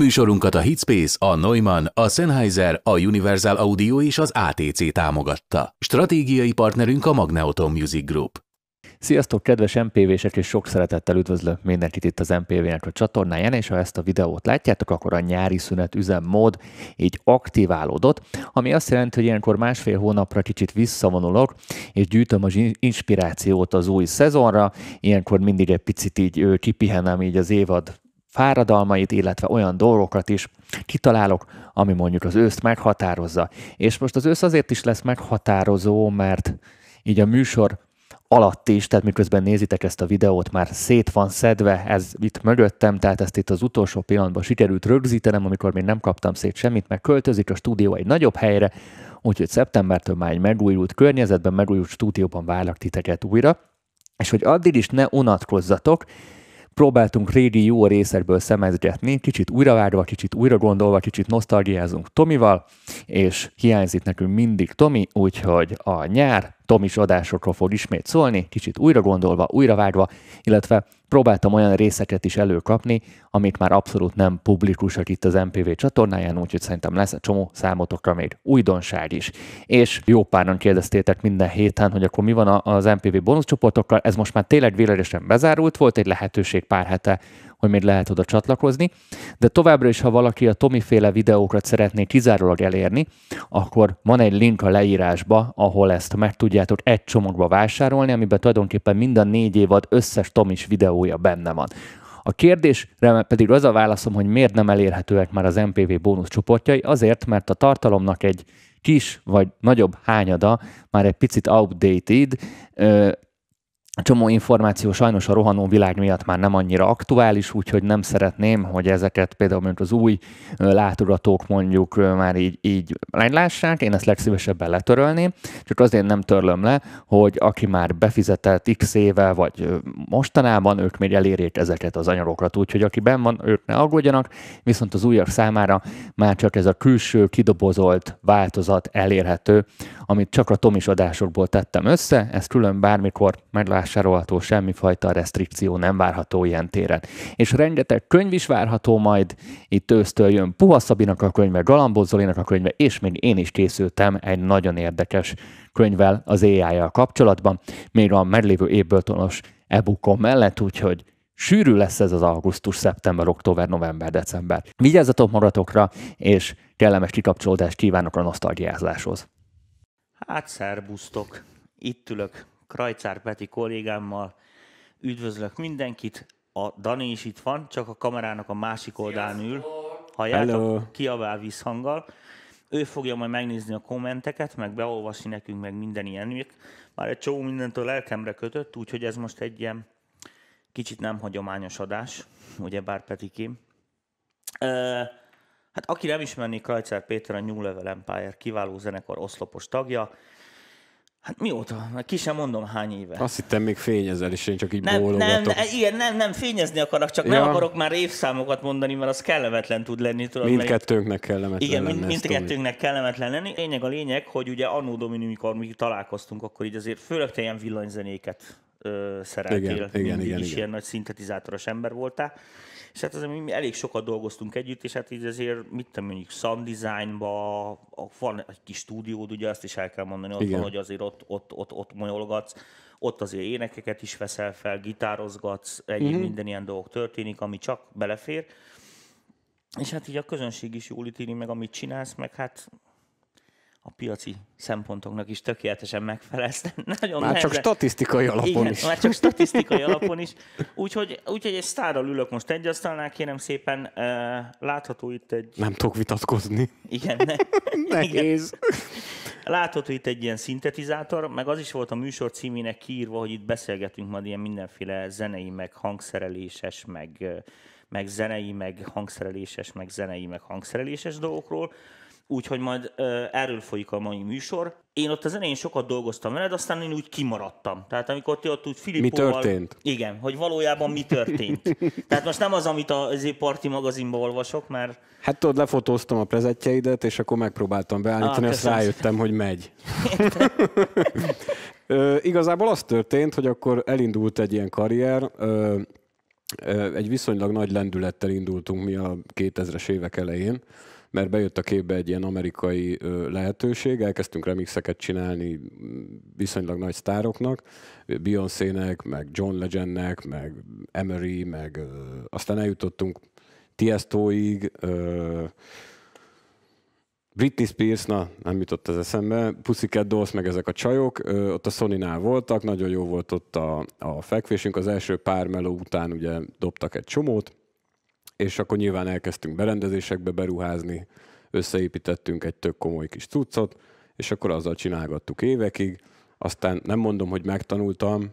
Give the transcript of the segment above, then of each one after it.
Műsorunkat a Hitspace, a Neumann, a Sennheiser, a Universal Audio és az ATC támogatta. Stratégiai partnerünk a Magneoton Music Group. Sziasztok, kedves MPV-sek, és sok szeretettel üdvözlök mindenkit itt az MPV-nek a csatornáján, és ha ezt a videót látjátok, akkor a nyári szünet üzemmód így aktiválódott, ami azt jelenti, hogy ilyenkor másfél hónapra kicsit visszavonulok, és gyűjtöm az inspirációt az új szezonra, ilyenkor mindig egy picit így kipihenem így az évad fáradalmait, illetve olyan dolgokat is kitalálok, ami mondjuk az őszt meghatározza. És most az ősz azért is lesz meghatározó, mert így a műsor alatt is, tehát miközben nézitek ezt a videót, már szét van szedve, ez itt mögöttem, tehát ezt itt az utolsó pillanatban sikerült rögzítenem, amikor még nem kaptam szét semmit, mert költözik a stúdió egy nagyobb helyre, úgyhogy szeptembertől már egy megújult környezetben, megújult stúdióban várlak titeket újra, és hogy addig is ne unatkozzatok, próbáltunk régi jó részekből szemezgetni, kicsit újravágva, kicsit újra gondolva, kicsit nosztalgiázunk Tomival, és hiányzik nekünk mindig Tomi, úgyhogy a nyár Tom is adásokról fog ismét szólni, kicsit újra gondolva, újra vágva, illetve próbáltam olyan részeket is előkapni, amik már abszolút nem publikusak itt az MPV csatornáján, úgyhogy szerintem lesz egy csomó számotokra még újdonság is. És jó páran kérdeztétek minden héten, hogy akkor mi van az MPV bonuszcsoportokkal, ez most már tényleg véleresen bezárult volt, egy lehetőség pár hete hogy még lehet oda csatlakozni, de továbbra is, ha valaki a Tomi féle videókat szeretné kizárólag elérni, akkor van egy link a leírásba, ahol ezt meg tudjátok egy csomagba vásárolni, amiben tulajdonképpen mind a négy évad összes Tomis videója benne van. A kérdésre pedig az a válaszom, hogy miért nem elérhetőek már az MPV bónusz csoportjai, azért, mert a tartalomnak egy kis vagy nagyobb hányada már egy picit outdated, csomó információ sajnos a rohanó világ miatt már nem annyira aktuális, úgyhogy nem szeretném, hogy ezeket például mint az új látogatók mondjuk már így, így lássák, én ezt legszívesebben letörölném, csak azért nem törlöm le, hogy aki már befizetett x éve, vagy mostanában, ők még elérjék ezeket az anyagokat, úgyhogy aki benn van, ők ne aggódjanak, viszont az újak számára már csak ez a külső, kidobozolt változat elérhető, amit csak a Tomis adásokból tettem össze, ezt külön bármikor meglátjuk vásárolható, semmifajta restrikció nem várható ilyen téren. És rengeteg könyv is várható majd, itt ősztől jön Puha Szabinak a könyve, Galambó Zolinak a könyve, és még én is készültem egy nagyon érdekes könyvvel az ai a kapcsolatban, még a meglévő tonos e mellett, úgyhogy sűrű lesz ez az augusztus, szeptember, október, november, december. Vigyázzatok magatokra, és kellemes kikapcsolódást kívánok a nosztalgiázáshoz. Hát szerbusztok, itt ülök Krajcár Peti kollégámmal. Üdvözlök mindenkit, a Dani is itt van, csak a kamerának a másik oldalán ül. Halljátok, kiabál visszhanggal. Ő fogja majd megnézni a kommenteket, meg beolvasni nekünk, meg minden ilyenüket. Már egy csomó mindentől lelkemre kötött, úgyhogy ez most egy ilyen kicsit nem hagyományos adás, ugye bár Petikém. E- Hát aki nem ismerné, Krajcár Péter a New Level Empire kiváló zenekar oszlopos tagja, Hát mióta? Már ki sem mondom hány éve. Azt hittem még fényezel, és én csak így nem, bólogatok. Nem, igen, nem, nem, fényezni akarok, csak ja. nem akarok már évszámokat mondani, mert az kellemetlen tud lenni. Tudod, mindkettőnknek kellemetlen Igen, lenne, mindkettőnknek kellemetlen lenni. Lényeg a lényeg, hogy ugye annó Domini, mikor mi találkoztunk, akkor így azért főleg te ilyen villanyzenéket ö, szereltél. Igen, igen, igen, is igen. ilyen nagy szintetizátoros ember voltál és hát azért mi elég sokat dolgoztunk együtt, és hát így azért, mit tudom, mondjuk sound designba, van egy kis stúdiód, ugye azt is el kell mondani, ott van, hogy azért ott, ott, ott, ott molyolgatsz, ott azért énekeket is veszel fel, gitározgatsz, egyéb mm-hmm. minden ilyen dolog történik, ami csak belefér. És hát így a közönség is jól ítéli meg, amit csinálsz, meg hát a piaci szempontoknak is tökéletesen megfelelsz. Nagyon már nehezen. csak statisztikai alapon Igen, is. már csak statisztikai alapon is. Úgyhogy, úgyhogy egy sztárral ülök most egy asztalnál, kérem szépen, uh, látható itt egy... Nem tudok vitatkozni. Igen. Ne... Nehéz. Igen. Látható itt egy ilyen szintetizátor, meg az is volt a műsor címének kiírva, hogy itt beszélgetünk majd ilyen mindenféle zenei, meg hangszereléses, meg, eh, meg zenei, meg hangszereléses, meg zenei, meg hangszereléses dolgokról úgyhogy majd erről folyik a mai műsor. Én ott az elején sokat dolgoztam veled, aztán én úgy kimaradtam. Tehát amikor ti ott úgy Filippóval... Mi történt? Igen, hogy valójában mi történt. Tehát most nem az, amit az parti magazinba olvasok, mert... Hát tudod, lefotóztam a prezetjeidet, és akkor megpróbáltam beállítani, ah, azt rájöttem, hogy megy. Ö, igazából az történt, hogy akkor elindult egy ilyen karrier, ö, egy viszonylag nagy lendülettel indultunk mi a 2000-es évek elején, mert bejött a képbe egy ilyen amerikai lehetőség, elkezdtünk remixeket csinálni viszonylag nagy sztároknak, Beyoncé-nek, meg John Legendnek, meg Emery, meg aztán eljutottunk Tiestoig, Britney Spears, na, nem jutott az eszembe, Pussycat Dolls, meg ezek a csajok, ö, ott a sony voltak, nagyon jó volt ott a, a fekvésünk, az első pár meló után ugye dobtak egy csomót, és akkor nyilván elkezdtünk berendezésekbe beruházni, összeépítettünk egy tök komoly kis cuccot, és akkor azzal csinálgattuk évekig. Aztán nem mondom, hogy megtanultam,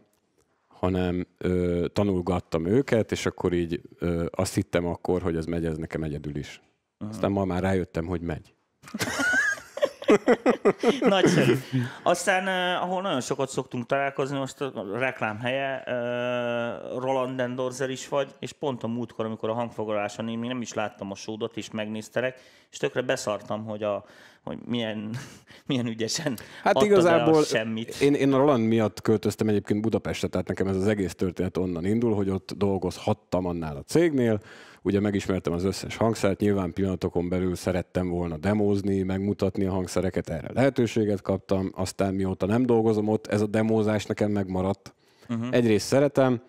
hanem ö, tanulgattam őket, és akkor így ö, azt hittem akkor, hogy ez megy, ez nekem egyedül is. Aha. Aztán ma már rájöttem, hogy megy. Nagyszerű. Aztán, ahol nagyon sokat szoktunk találkozni, most a reklám helye, Roland Dendorzer is vagy, és pont a múltkor, amikor a hangfoglaláson én még nem is láttam a sódot, és megnéztelek, és tökre beszartam, hogy, a, hogy milyen, milyen ügyesen Hát igazából semmit. Én, én a Roland miatt költöztem egyébként Budapestre, tehát nekem ez az egész történet onnan indul, hogy ott dolgozhattam annál a cégnél, Ugye megismertem az összes hangszert, nyilván pillanatokon belül szerettem volna demózni, megmutatni a hangszereket, erre lehetőséget kaptam, aztán mióta nem dolgozom ott, ez a demózás nekem megmaradt. Uh-huh. Egyrészt szeretem,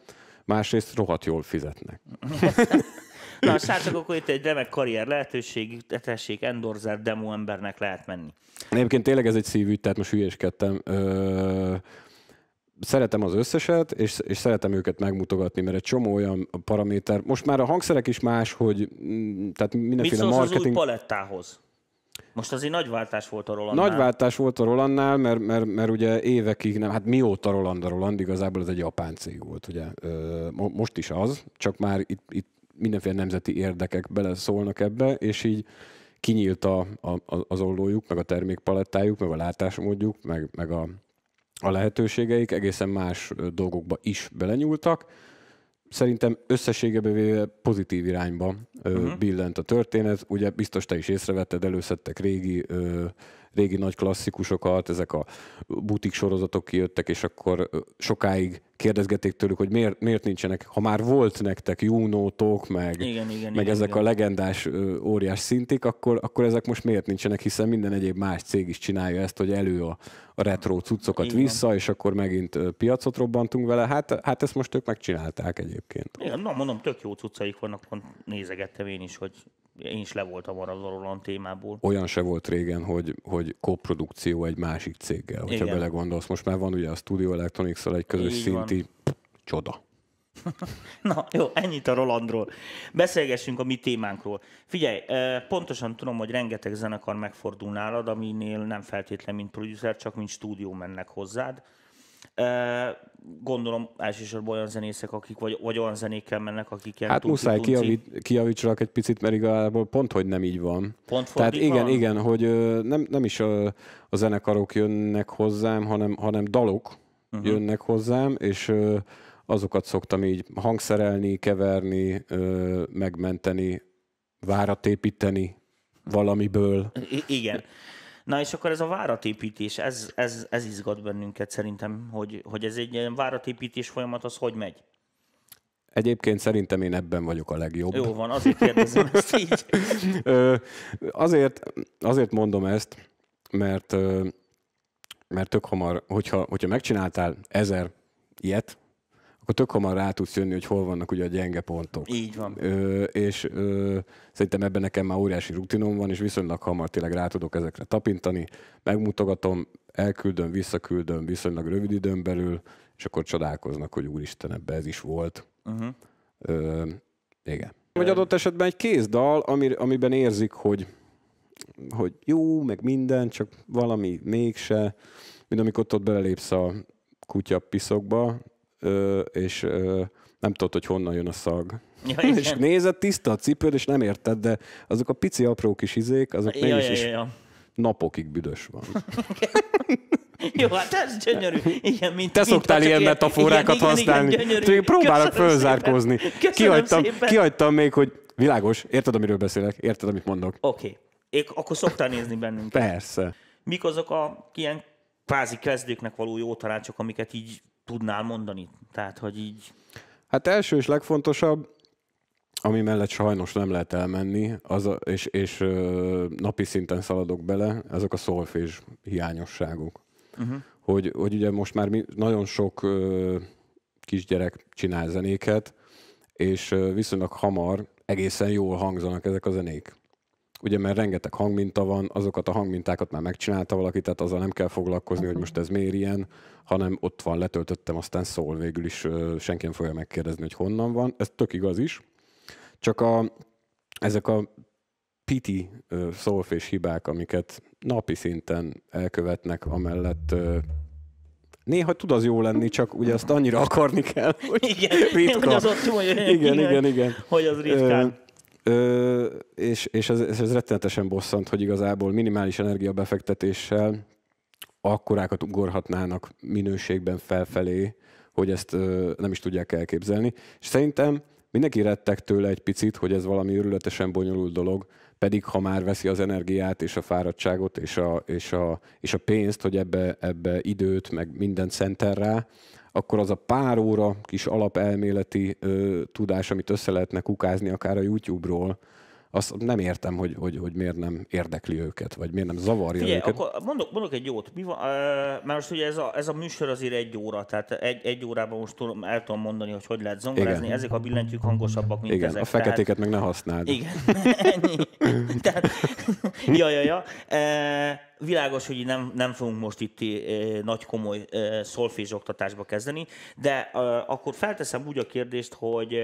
másrészt rohadt jól fizetnek. Na, srácok, akkor itt egy remek karrier lehetőség, tessék, endorzer demo embernek lehet menni. Egyébként tényleg ez egy szívügy, tehát most hülyéskedtem. Ö- szeretem az összeset, és, és szeretem őket megmutogatni, mert egy csomó olyan paraméter. Most már a hangszerek is más, hogy mm, tehát mindenféle Mit marketing... az új palettához? Most azért nagy váltás volt a Rolandnál. Nagy váltás volt a Rolandnál, mert, mert, mert ugye évekig nem, hát mióta Roland a Roland, igazából ez egy japán cég volt, ugye. Most is az, csak már itt, itt mindenféle nemzeti érdekek beleszólnak ebbe, és így kinyílt a, a, az ollójuk, meg a termékpalettájuk, meg a látásmódjuk, meg, meg a, a lehetőségeik, egészen más dolgokba is belenyúltak. Szerintem összességebe véve pozitív irányba uh-huh. billent a történet. Ugye biztos te is észrevetted, előszedtek régi, ö, régi nagy klasszikusokat, ezek a butik sorozatok kijöttek, és akkor sokáig kérdezgették tőlük, hogy miért, miért nincsenek, ha már volt nektek júnótok, meg, igen, igen, meg igen, ezek igen. a legendás óriás szintik, akkor, akkor ezek most miért nincsenek, hiszen minden egyéb más cég is csinálja ezt, hogy elő a, a retro cuccokat igen. vissza, és akkor megint piacot robbantunk vele. Hát, hát ezt most ők megcsinálták egyébként. Igen, na mondom, tök jó cuccaik vannak, nézegettem én is, hogy én is le voltam maradva Roland témából. Olyan se volt régen, hogy, hogy koprodukció egy másik céggel, hogyha Igen. belegondolsz. Most már van ugye a Studio electronics egy közös Így szinti van. csoda. Na jó, ennyit a Rolandról. Beszélgessünk a mi témánkról. Figyelj, pontosan tudom, hogy rengeteg zenekar megfordul nálad, aminél nem feltétlenül mint producer, csak mint stúdió mennek hozzád Gondolom elsősorban olyan zenészek, akik vagy, vagy olyan zenékkel mennek, akik ilyen Hát tunci, muszáj kiavít, kijavítsalak egy picit, mert igazából pont, hogy nem így van. Pont Tehát igen, van? igen, hogy nem, nem is a, a zenekarok jönnek hozzám, hanem, hanem dalok uh-huh. jönnek hozzám, és azokat szoktam így hangszerelni, keverni, megmenteni, várat építeni valamiből. I- igen. Na és akkor ez a váratépítés, ez, ez, ez izgat bennünket szerintem, hogy, hogy ez egy ilyen váratépítés folyamat, az hogy megy? Egyébként szerintem én ebben vagyok a legjobb. Jó van, azért kérdezem ezt így. Ö, azért, azért mondom ezt, mert, mert tök hamar, hogyha, hogyha megcsináltál ezer ilyet, akkor tök hamar rá tudsz jönni, hogy hol vannak ugye a gyenge pontok. Így van. Ö, és ö, szerintem ebben nekem már óriási rutinom van, és viszonylag hamar tényleg rá tudok ezekre tapintani, megmutogatom, elküldöm, visszaküldöm viszonylag rövid időn belül, és akkor csodálkoznak, hogy úristen, ebbe ez is volt. Uh-huh. Ö, igen. Vagy adott esetben egy kézdal, ami, amiben érzik, hogy, hogy jó, meg minden, csak valami mégse, mint amikor ott belelépsz a kutya piszokba, ö, és ö, nem tudod, hogy honnan jön a szag. Ja, és nézed, tiszta a cipőd, és nem érted, de azok a pici apró kis izék, azok ja, mégis ja, ja, ja. napokig büdös van. Jó, hát ez gyönyörű. Igen, mint, Te mint szoktál ilyen metaforákat használni. Igen, igen, Próbálok Köszönöm fölzárkózni. kihagytam, kihagytam még, hogy világos, érted, amiről beszélek, érted, amit mondok. Oké. Okay. Akkor szoktál nézni bennünket. Persze. Mik azok a ilyen kvázi kezdőknek való jó tanácsok, amiket így tudnál mondani? Tehát, hogy így... Hát első és legfontosabb, ami mellett sajnos nem lehet elmenni, az a, és, és ö, napi szinten szaladok bele, azok a szolfés hiányosságok. Uh-huh. Hogy, hogy ugye most már mi, nagyon sok ö, kisgyerek csinál zenéket, és ö, viszonylag hamar egészen jól hangzanak ezek a zenék ugye mert rengeteg hangminta van, azokat a hangmintákat már megcsinálta valaki, tehát azzal nem kell foglalkozni, hogy mhm. most ez miért ilyen, hanem ott van, letöltöttem, aztán szól végül is, senki nem fogja megkérdezni, hogy honnan van. Ez tök igaz is. Csak a, ezek a piti szólfés hibák, amiket napi szinten elkövetnek, amellett néha tud az jó lenni, csak ugye azt annyira akarni kell, hogy igen, ritka. Hogy az ott hogy igen, igen, igen, igen. Hogy az ritkán. Ö, és és ez, ez rettenetesen bosszant, hogy igazából minimális energiabefektetéssel akkorákat ugorhatnának minőségben felfelé, hogy ezt ö, nem is tudják elképzelni. És szerintem mindenki rettek tőle egy picit, hogy ez valami örületesen bonyolult dolog, pedig ha már veszi az energiát és a fáradtságot és a, és a, és a pénzt, hogy ebbe, ebbe időt, meg mindent szenter rá, akkor az a pár óra kis alapelméleti ö, tudás, amit össze lehetne kukázni akár a YouTube-ról, azt nem értem, hogy, hogy, hogy miért nem érdekli őket, vagy miért nem zavarja Figyelj, őket. Akkor mondok, mondok egy jót. Mi van, mert most ugye ez a, ez a műsor azért egy óra, tehát egy, egy órában most tudom, el tudom mondani, hogy hogy lehet zongorázni. Igen. Ezek a billentyűk hangosabbak, mint igen, ezek. a feketéket tehát... meg ne használd. Igen, ennyi. tehát, ja, ja, ja. E, világos, hogy nem, nem fogunk most itt e, nagy komoly e, szolfés oktatásba kezdeni, de e, akkor felteszem úgy a kérdést, hogy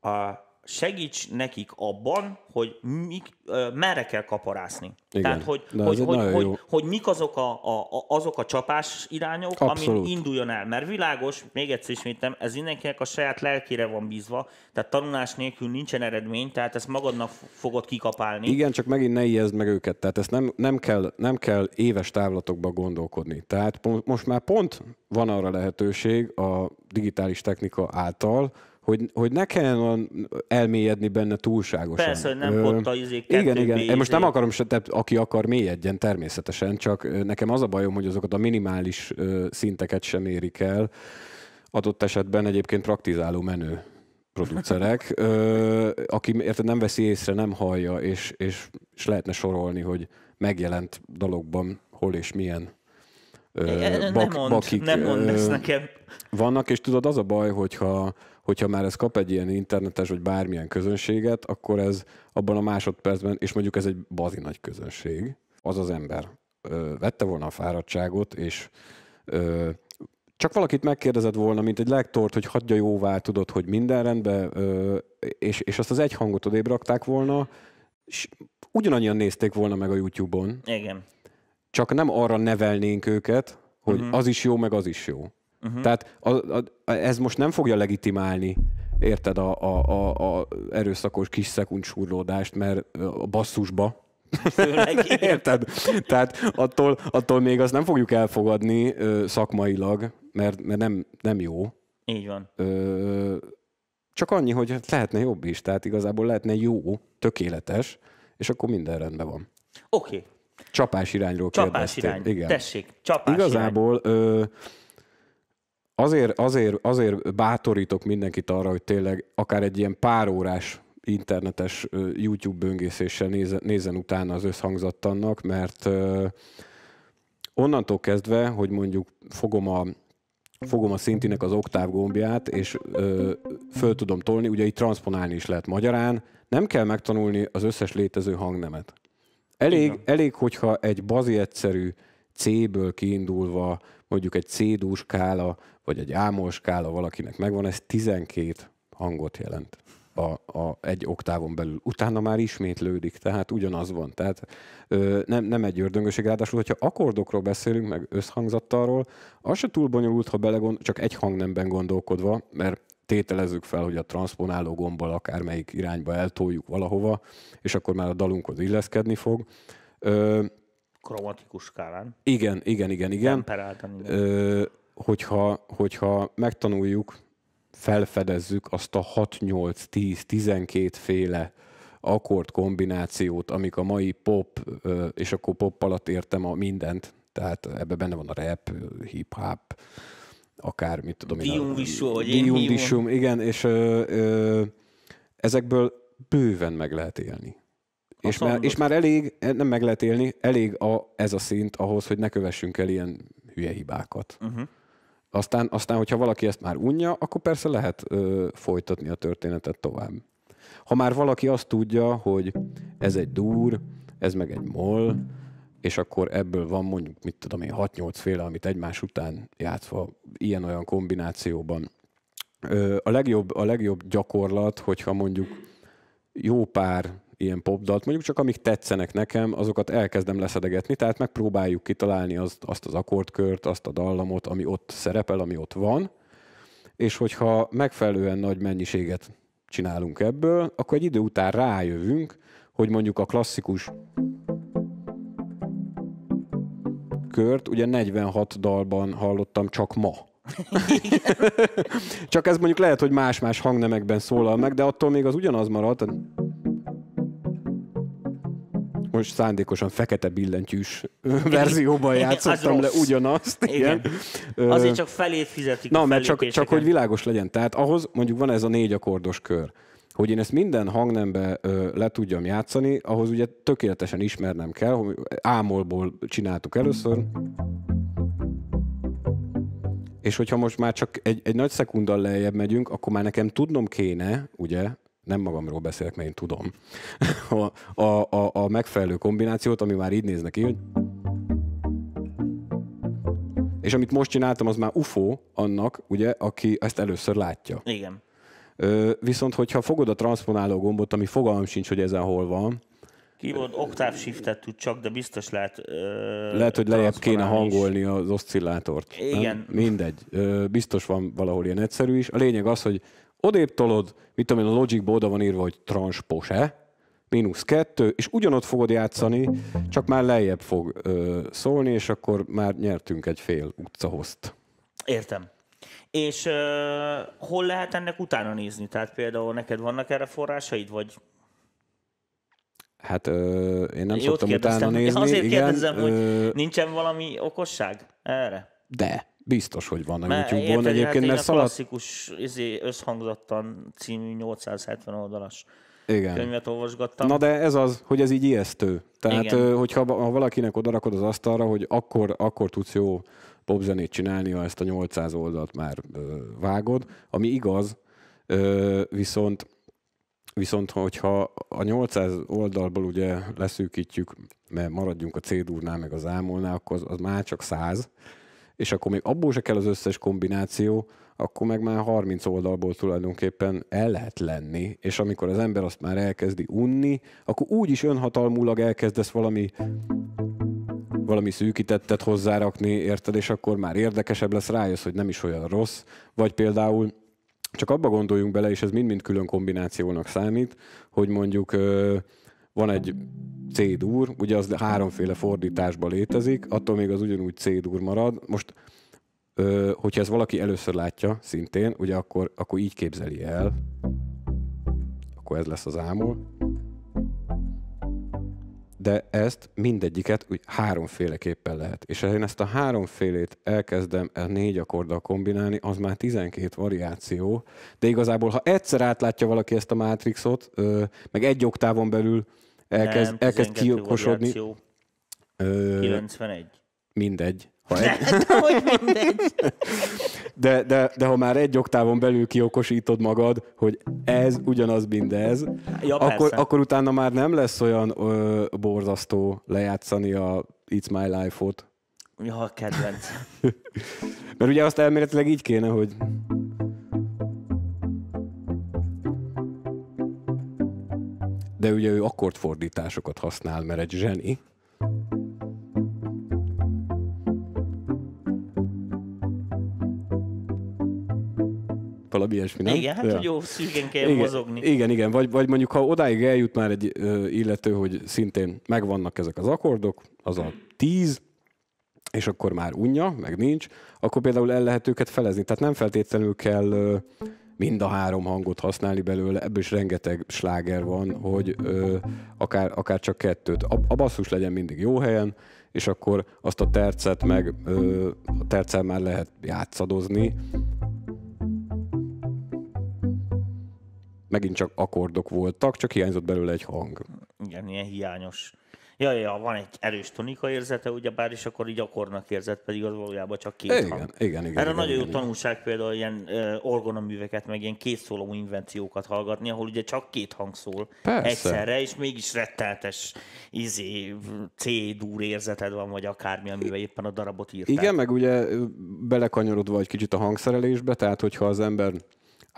a, segíts nekik abban, hogy mik, merre kell kaparászni. Igen. Tehát, hogy, hogy, hogy, hogy, hogy, mik azok a, a, azok a csapás irányok, Abszolút. amin induljon el. Mert világos, még egyszer ismétem, ez mindenkinek a saját lelkére van bízva, tehát tanulás nélkül nincsen eredmény, tehát ezt magadnak fogod kikapálni. Igen, csak megint ne ijeszd meg őket, tehát ezt nem, nem, kell, nem kell éves távlatokba gondolkodni. Tehát most már pont van arra lehetőség a digitális technika által, hogy, hogy ne kelljen olyan elmélyedni benne túlságosan. Persze, hogy nem Ö, ott a izék, Igen, igen. Én Most nem akarom se, tehát aki akar mélyedjen természetesen, csak nekem az a bajom, hogy azokat a minimális ö, szinteket sem érik el. Adott esetben egyébként praktizáló menő producerek, ö, aki érted nem veszi észre, nem hallja, és, és, és lehetne sorolni, hogy megjelent dologban hol és milyen ö, e, e, bak, nem mond, bakik nem mond ö, nekem. vannak, és tudod, az a baj, hogyha hogyha már ez kap egy ilyen internetes vagy bármilyen közönséget, akkor ez abban a másodpercben, és mondjuk ez egy bazi nagy közönség, az az ember ö, vette volna a fáradtságot, és ö, csak valakit megkérdezett volna, mint egy lektort, hogy hagyja jóvá, tudod, hogy minden rendben, ö, és, és azt az egy hangot odébb rakták volna, és ugyanannyian nézték volna meg a YouTube-on. Igen. Csak nem arra nevelnénk őket, hogy uh-huh. az is jó, meg az is jó. Uh-huh. Tehát a, a, a, ez most nem fogja legitimálni érted a, a, a, a erőszakos kis szekundsúrlódást, mert a basszusba, Érted? Tehát attól, attól még azt nem fogjuk elfogadni ö, szakmailag, mert, mert nem, nem jó. Így van. Ö, csak annyi, hogy lehetne jobb is, tehát igazából lehetne jó, tökéletes, és akkor minden rendben van. Oké. Okay. Csapás irányról Csapás irány. Igen. Tessék, csapás Igazából irány. Ö, azért, azért, azért bátorítok mindenkit arra, hogy tényleg akár egy ilyen párórás internetes YouTube böngészéssel nézzen, nézzen utána az összhangzattannak, mert onnantól kezdve, hogy mondjuk fogom a, fogom a szintinek az oktáv gombját, és ö, föl tudom tolni, ugye így transponálni is lehet magyarán, nem kell megtanulni az összes létező hangnemet. Elég, elég hogyha egy bazi egyszerű C-ből kiindulva, mondjuk egy C-dús skála, vagy egy ámos skála valakinek megvan, ez 12 hangot jelent a, a, egy oktávon belül. Utána már ismétlődik, tehát ugyanaz van. Tehát ö, nem, nem egy ördöngőség. Ráadásul, hogyha akkordokról beszélünk, meg összhangzattalról, az se túl bonyolult, ha belegond, csak egy hangnemben gondolkodva, mert tételezzük fel, hogy a transponáló gombbal akármelyik irányba eltoljuk valahova, és akkor már a dalunkhoz illeszkedni fog. Ö, Kromatikus skálán. Igen, igen, igen, igen. Temperáltan. Igen. Ö, hogyha, hogyha megtanuljuk, felfedezzük azt a 6-8-10-12 féle akkord kombinációt, amik a mai pop, és akkor pop alatt értem a mindent, tehát ebben benne van a rap, hip-hop, akár, mit tudom én. Diumvisum, vagy igen, és ö, ö, ezekből bőven meg lehet élni. és már, és már elég, eh, nem meg lehet élni, elég a, ez a szint ahhoz, hogy ne kövessünk el ilyen hülye hibákat. Uh-huh. Aztán, aztán, hogyha valaki ezt már unja, akkor persze lehet ö, folytatni a történetet tovább. Ha már valaki azt tudja, hogy ez egy dur, ez meg egy mol, és akkor ebből van mondjuk, mit tudom én, 6-8 féle, amit egymás után játszva ilyen-olyan kombinációban. Ö, a, legjobb, a legjobb gyakorlat, hogyha mondjuk jó pár ilyen popdalt, mondjuk csak amik tetszenek nekem, azokat elkezdem leszedegetni, tehát megpróbáljuk kitalálni azt, azt az akkordkört, azt a dallamot, ami ott szerepel, ami ott van, és hogyha megfelelően nagy mennyiséget csinálunk ebből, akkor egy idő után rájövünk, hogy mondjuk a klasszikus kört, ugye 46 dalban hallottam csak ma. csak ez mondjuk lehet, hogy más-más hangnemekben szólal meg, de attól még az ugyanaz maradt most szándékosan fekete billentyűs verzióban játszottam le rossz. ugyanazt. Igen. igen. Azért csak felé fizetik. Na, mert csak, csak hogy világos legyen. Tehát ahhoz mondjuk van ez a négy akkordos kör hogy én ezt minden hangnembe ö, le tudjam játszani, ahhoz ugye tökéletesen ismernem kell, hogy ámolból csináltuk először. És hogyha most már csak egy, egy nagy szekunddal lejjebb megyünk, akkor már nekem tudnom kéne, ugye, nem magamról beszélek, mert én tudom, a, a, a, a megfelelő kombinációt, ami már így néznek ki, hogy és amit most csináltam, az már UFO annak, ugye, aki ezt először látja. Igen. Ö, viszont, hogyha fogod a transponáló gombot, ami fogalm sincs, hogy ezen hol van, Kívod, oktáv shiftet tud csak, de biztos lehet... Ö, lehet, hogy lejjebb kéne hangolni is. az oszcillátort. Igen. Nem? Mindegy. Ö, biztos van valahol ilyen egyszerű is. A lényeg az, hogy Odébb tolod, mit tudom én, a Logicból oda van írva, hogy transpose, mínusz kettő, és ugyanott fogod játszani, csak már lejjebb fog ö, szólni, és akkor már nyertünk egy fél utcahozt. Értem. És ö, hol lehet ennek utána nézni? Tehát például neked vannak erre forrásaid, vagy Hát ö, én nem Jót szoktam utána nézni. Azért igen, kérdezem, ö, hogy nincsen valami okosság erre? De. Biztos, hogy van mert YouTube-on érted, egyébként, hát mert szalad... klasszikus izé, összhangzattan című 870 oldalas igen. könyvet olvasgattam. Na de ez az, hogy ez így ijesztő. Tehát, Igen. hogyha ha valakinek odarakod az asztalra, hogy akkor, akkor tudsz jó popzenét csinálni, ha ezt a 800 oldalt már ö, vágod, ami igaz, ö, viszont, viszont hogyha a 800 oldalból ugye leszűkítjük, mert maradjunk a c meg az ámolnál, akkor az, az már csak 100, és akkor még abból se kell az összes kombináció, akkor meg már 30 oldalból tulajdonképpen el lehet lenni, és amikor az ember azt már elkezdi unni, akkor úgy is önhatalmulag elkezdesz valami valami szűkítettet hozzárakni, érted, és akkor már érdekesebb lesz, rájössz, hogy nem is olyan rossz, vagy például csak abba gondoljunk bele, és ez mind-mind külön kombinációnak számít, hogy mondjuk van egy C-dur, ugye az háromféle fordításban létezik, attól még az ugyanúgy C-dur marad. Most, ö, hogyha ez valaki először látja szintén, ugye akkor, akkor így képzeli el, akkor ez lesz az ámul de ezt mindegyiket úgy háromféleképpen lehet. És ha én ezt a háromfélét elkezdem a négy akkorddal kombinálni, az már 12 variáció, de igazából, ha egyszer átlátja valaki ezt a mátrixot, meg egy oktávon belül elkezd, elkezd kiokosodni. 91 mindegy. Ha egy... de, hogy mindegy. de, de, de ha már egy oktávon belül kiokosítod magad, hogy ez ugyanaz, ez, ja, akkor, akkor utána már nem lesz olyan ö, borzasztó lejátszani a It's My Life-ot. Ja, kedvenc. Mert ugye azt elméletileg így kéne, hogy de ugye ő akkordfordításokat használ, mert egy zseni. valami ilyesmi, nem? Igen, hát ja. hogy jó szűken kell igen, mozogni. Igen, igen, vagy, vagy mondjuk ha odáig eljut már egy ö, illető, hogy szintén megvannak ezek az akkordok, az a tíz, és akkor már unja, meg nincs, akkor például el lehet őket felezni. Tehát nem feltétlenül kell ö, mind a három hangot használni belőle, ebből is rengeteg sláger van, hogy ö, akár, akár csak kettőt. A, a basszus legyen mindig jó helyen, és akkor azt a tercet meg ö, a tercel már lehet játszadozni, megint csak akkordok voltak, csak hiányzott belőle egy hang. Igen, ilyen hiányos. Ja, ja, van egy erős tonika érzete, ugyebár is akkor így akkornak érzett, pedig az valójában csak két igen, hang. Igen, igen, Erre igen, nagyon igen, jó tanulság például ilyen uh, meg ilyen szóló invenciókat hallgatni, ahol ugye csak két hang szól Persze. egyszerre, és mégis retteltes izé, C-dúr érzeted van, vagy akármi, amivel éppen a darabot írtál. Igen, meg ugye belekanyarodva egy kicsit a hangszerelésbe, tehát hogyha az ember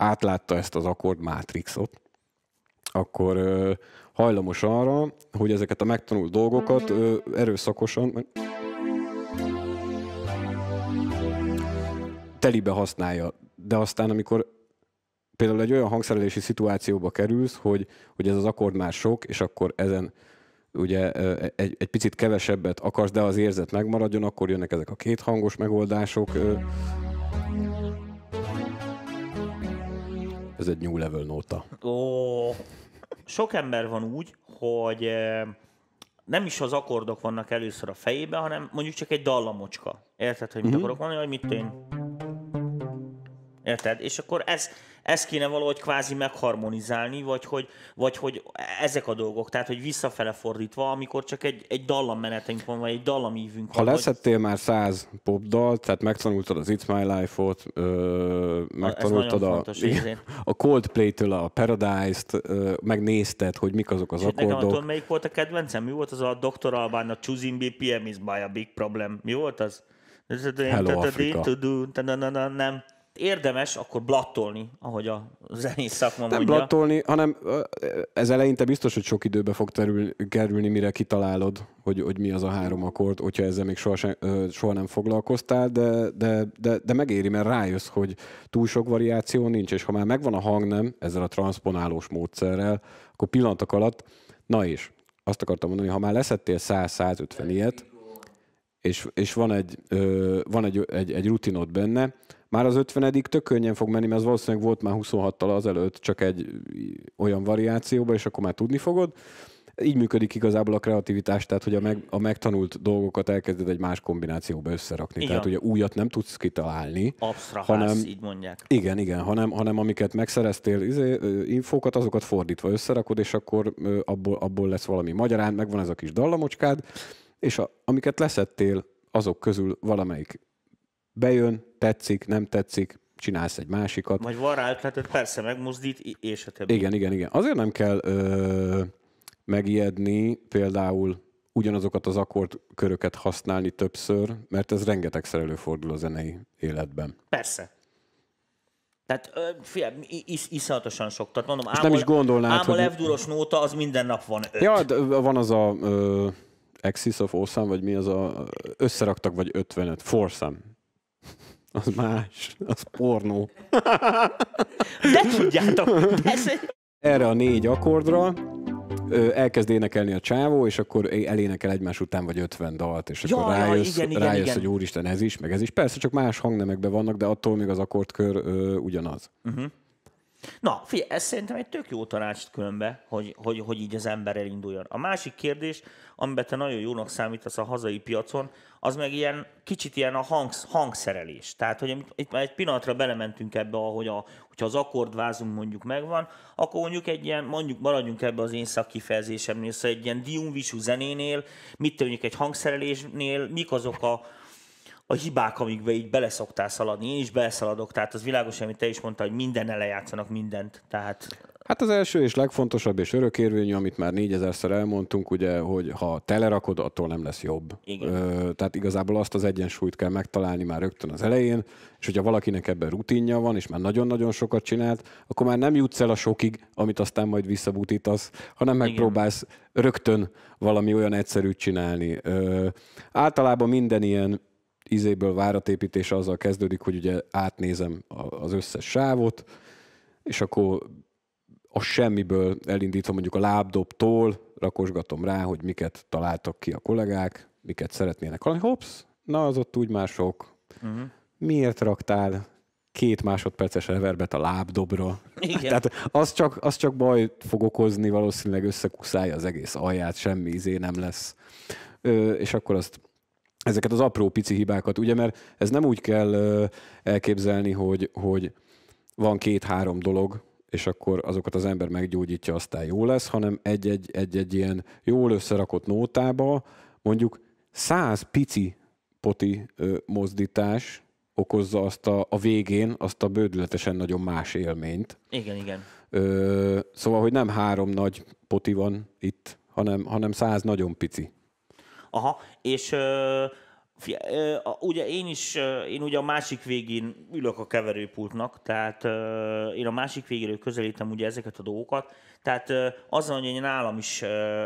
átlátta ezt az akkord mátrixot, akkor ö, hajlamos arra, hogy ezeket a megtanult dolgokat ö, erőszakosan telibe használja. De aztán, amikor például egy olyan hangszerelési szituációba kerülsz, hogy, hogy ez az akkord már sok, és akkor ezen ugye egy, egy picit kevesebbet akarsz, de az érzet megmaradjon, akkor jönnek ezek a két hangos megoldások. Ö, Ez egy new level nóta. Ó, sok ember van úgy, hogy eh, nem is az akkordok vannak először a fejébe, hanem mondjuk csak egy dallamocska. Érted, hogy mit mm-hmm. akarok mondani, hogy mit én? Érted? És akkor ez, ezt kéne valahogy kvázi megharmonizálni, vagy hogy, vagy hogy ezek a dolgok, tehát hogy visszafele fordítva, amikor csak egy, egy dallam menetünk van, vagy egy dallam ívünk van. Ha leszettél vagy... már száz dal, tehát megtanultad az It's My Life-ot, ö, megtanultad a, a Coldplay-től a Paradise-t, ö, megnézted, hogy mik azok az Sőt, akkordok. Nekem melyik volt a kedvencem? Mi volt az a Dr. Albán, a Choosing BPM is by a big problem? Mi volt az? Hello Africa. Nem érdemes akkor blattolni, ahogy a zenész szakma Nem blattolni, hanem ez eleinte biztos, hogy sok időbe fog terül, kerülni, mire kitalálod, hogy, hogy mi az a három akkord, hogyha ezzel még soha, sem, soha nem foglalkoztál, de, de, de, de megéri, mert rájössz, hogy túl sok variáció nincs, és ha már megvan a hang nem, ezzel a transponálós módszerrel, akkor pillanatok alatt, na és, azt akartam mondani, ha már leszettél 100-150 ilyet, és, és van, egy, ö, van egy, egy, egy rutinod benne, már az 50 tök könnyen fog menni, mert az valószínűleg volt már 26-tal azelőtt, csak egy olyan variációba, és akkor már tudni fogod. Így működik igazából a kreativitás, tehát hogy a, meg, a megtanult dolgokat elkezded egy más kombinációba összerakni. Igen. Tehát ugye újat nem tudsz kitalálni. Abstrahász, hanem, így mondják. Igen, igen, hanem, hanem amiket megszereztél izé, infókat, azokat fordítva összerakod, és akkor abból, abból lesz valami magyarán, megvan ez a kis dallamocskád, és a, amiket leszettél, azok közül valamelyik bejön, tetszik, nem tetszik, csinálsz egy másikat. Majd van rá ötleted, persze megmozdít, és a többi. Igen, igen, igen. Azért nem kell ö, megijedni például ugyanazokat az akkordköröket használni többször, mert ez rengetegszer előfordul a zenei életben. Persze. Tehát figyelj, is, iszonyatosan sok. Tehát mondom, ámol, nem is gondolnád, ámol hogy... F-duros nóta, az minden nap van öt. Ja, de van az a... uh, Axis of Awesome, vagy mi az a... Összeraktak vagy 55, Forsam. Az más, az pornó. De tudjátok, persze. Erre a négy akkordra elkezd énekelni a csávó, és akkor elénekel egymás után vagy 50 dalt, és ja, akkor rájössz, igen, igen, rájössz igen. hogy úristen, ez is, meg ez is. Persze csak más hangnemekben vannak, de attól még az akkordkör ö, ugyanaz. Uh-huh. Na, figyelj, ez szerintem egy tök jó tanács különbe, hogy, hogy, hogy így az ember elinduljon. A másik kérdés, amiben te nagyon jónak számítasz a hazai piacon, az meg ilyen kicsit ilyen a hang, hangszerelés. Tehát, hogy itt már egy pillanatra belementünk ebbe, ahogy a, hogyha az akkordvázunk mondjuk megvan, akkor mondjuk egy ilyen, mondjuk maradjunk ebbe az én szakkifejezésemnél, szóval egy ilyen diumvisú zenénél, mit mondjuk egy hangszerelésnél, mik azok a, a hibák, amikbe így beleszoktál szaladni, én is beleszaladok, tehát az világos, amit te is mondtál, hogy minden elejátszanak mindent, tehát... Hát az első és legfontosabb és örökérvényű, amit már négyezerszer elmondtunk, ugye, hogy ha telerakod, attól nem lesz jobb. Igen. Ö, tehát igazából azt az egyensúlyt kell megtalálni már rögtön az elején, és hogyha valakinek ebben rutinja van, és már nagyon-nagyon sokat csinált, akkor már nem jutsz el a sokig, amit aztán majd visszabutítasz, hanem megpróbálsz Igen. rögtön valami olyan egyszerűt csinálni. Ö, általában minden ilyen izéből váratépítés azzal kezdődik, hogy ugye átnézem az összes sávot, és akkor a semmiből elindítva mondjuk a lábdobtól rakosgatom rá, hogy miket találtak ki a kollégák, miket szeretnének hallani. Hops, na az ott úgy mások. Uh-huh. Miért raktál két másodperces reverbet a lábdobra. Igen. Tehát az csak, az csak baj fog okozni, valószínűleg összekuszálja az egész alját, semmi izé nem lesz. Ö, és akkor azt ezeket az apró pici hibákat, ugye, mert ez nem úgy kell ö, elképzelni, hogy, hogy van két-három dolog, és akkor azokat az ember meggyógyítja, aztán jó lesz, hanem egy-egy ilyen jól összerakott nótába mondjuk száz pici poti ö, mozdítás okozza azt a, a végén azt a bődületesen nagyon más élményt. Igen, igen. Ö, szóval, hogy nem három nagy poti van itt, hanem, hanem száz nagyon pici. Aha, és ö, Ugye én is, én ugye a másik végén ülök a keverőpultnak, tehát én a másik végéről közelítem ugye ezeket a dolgokat, tehát az, hogy nálam is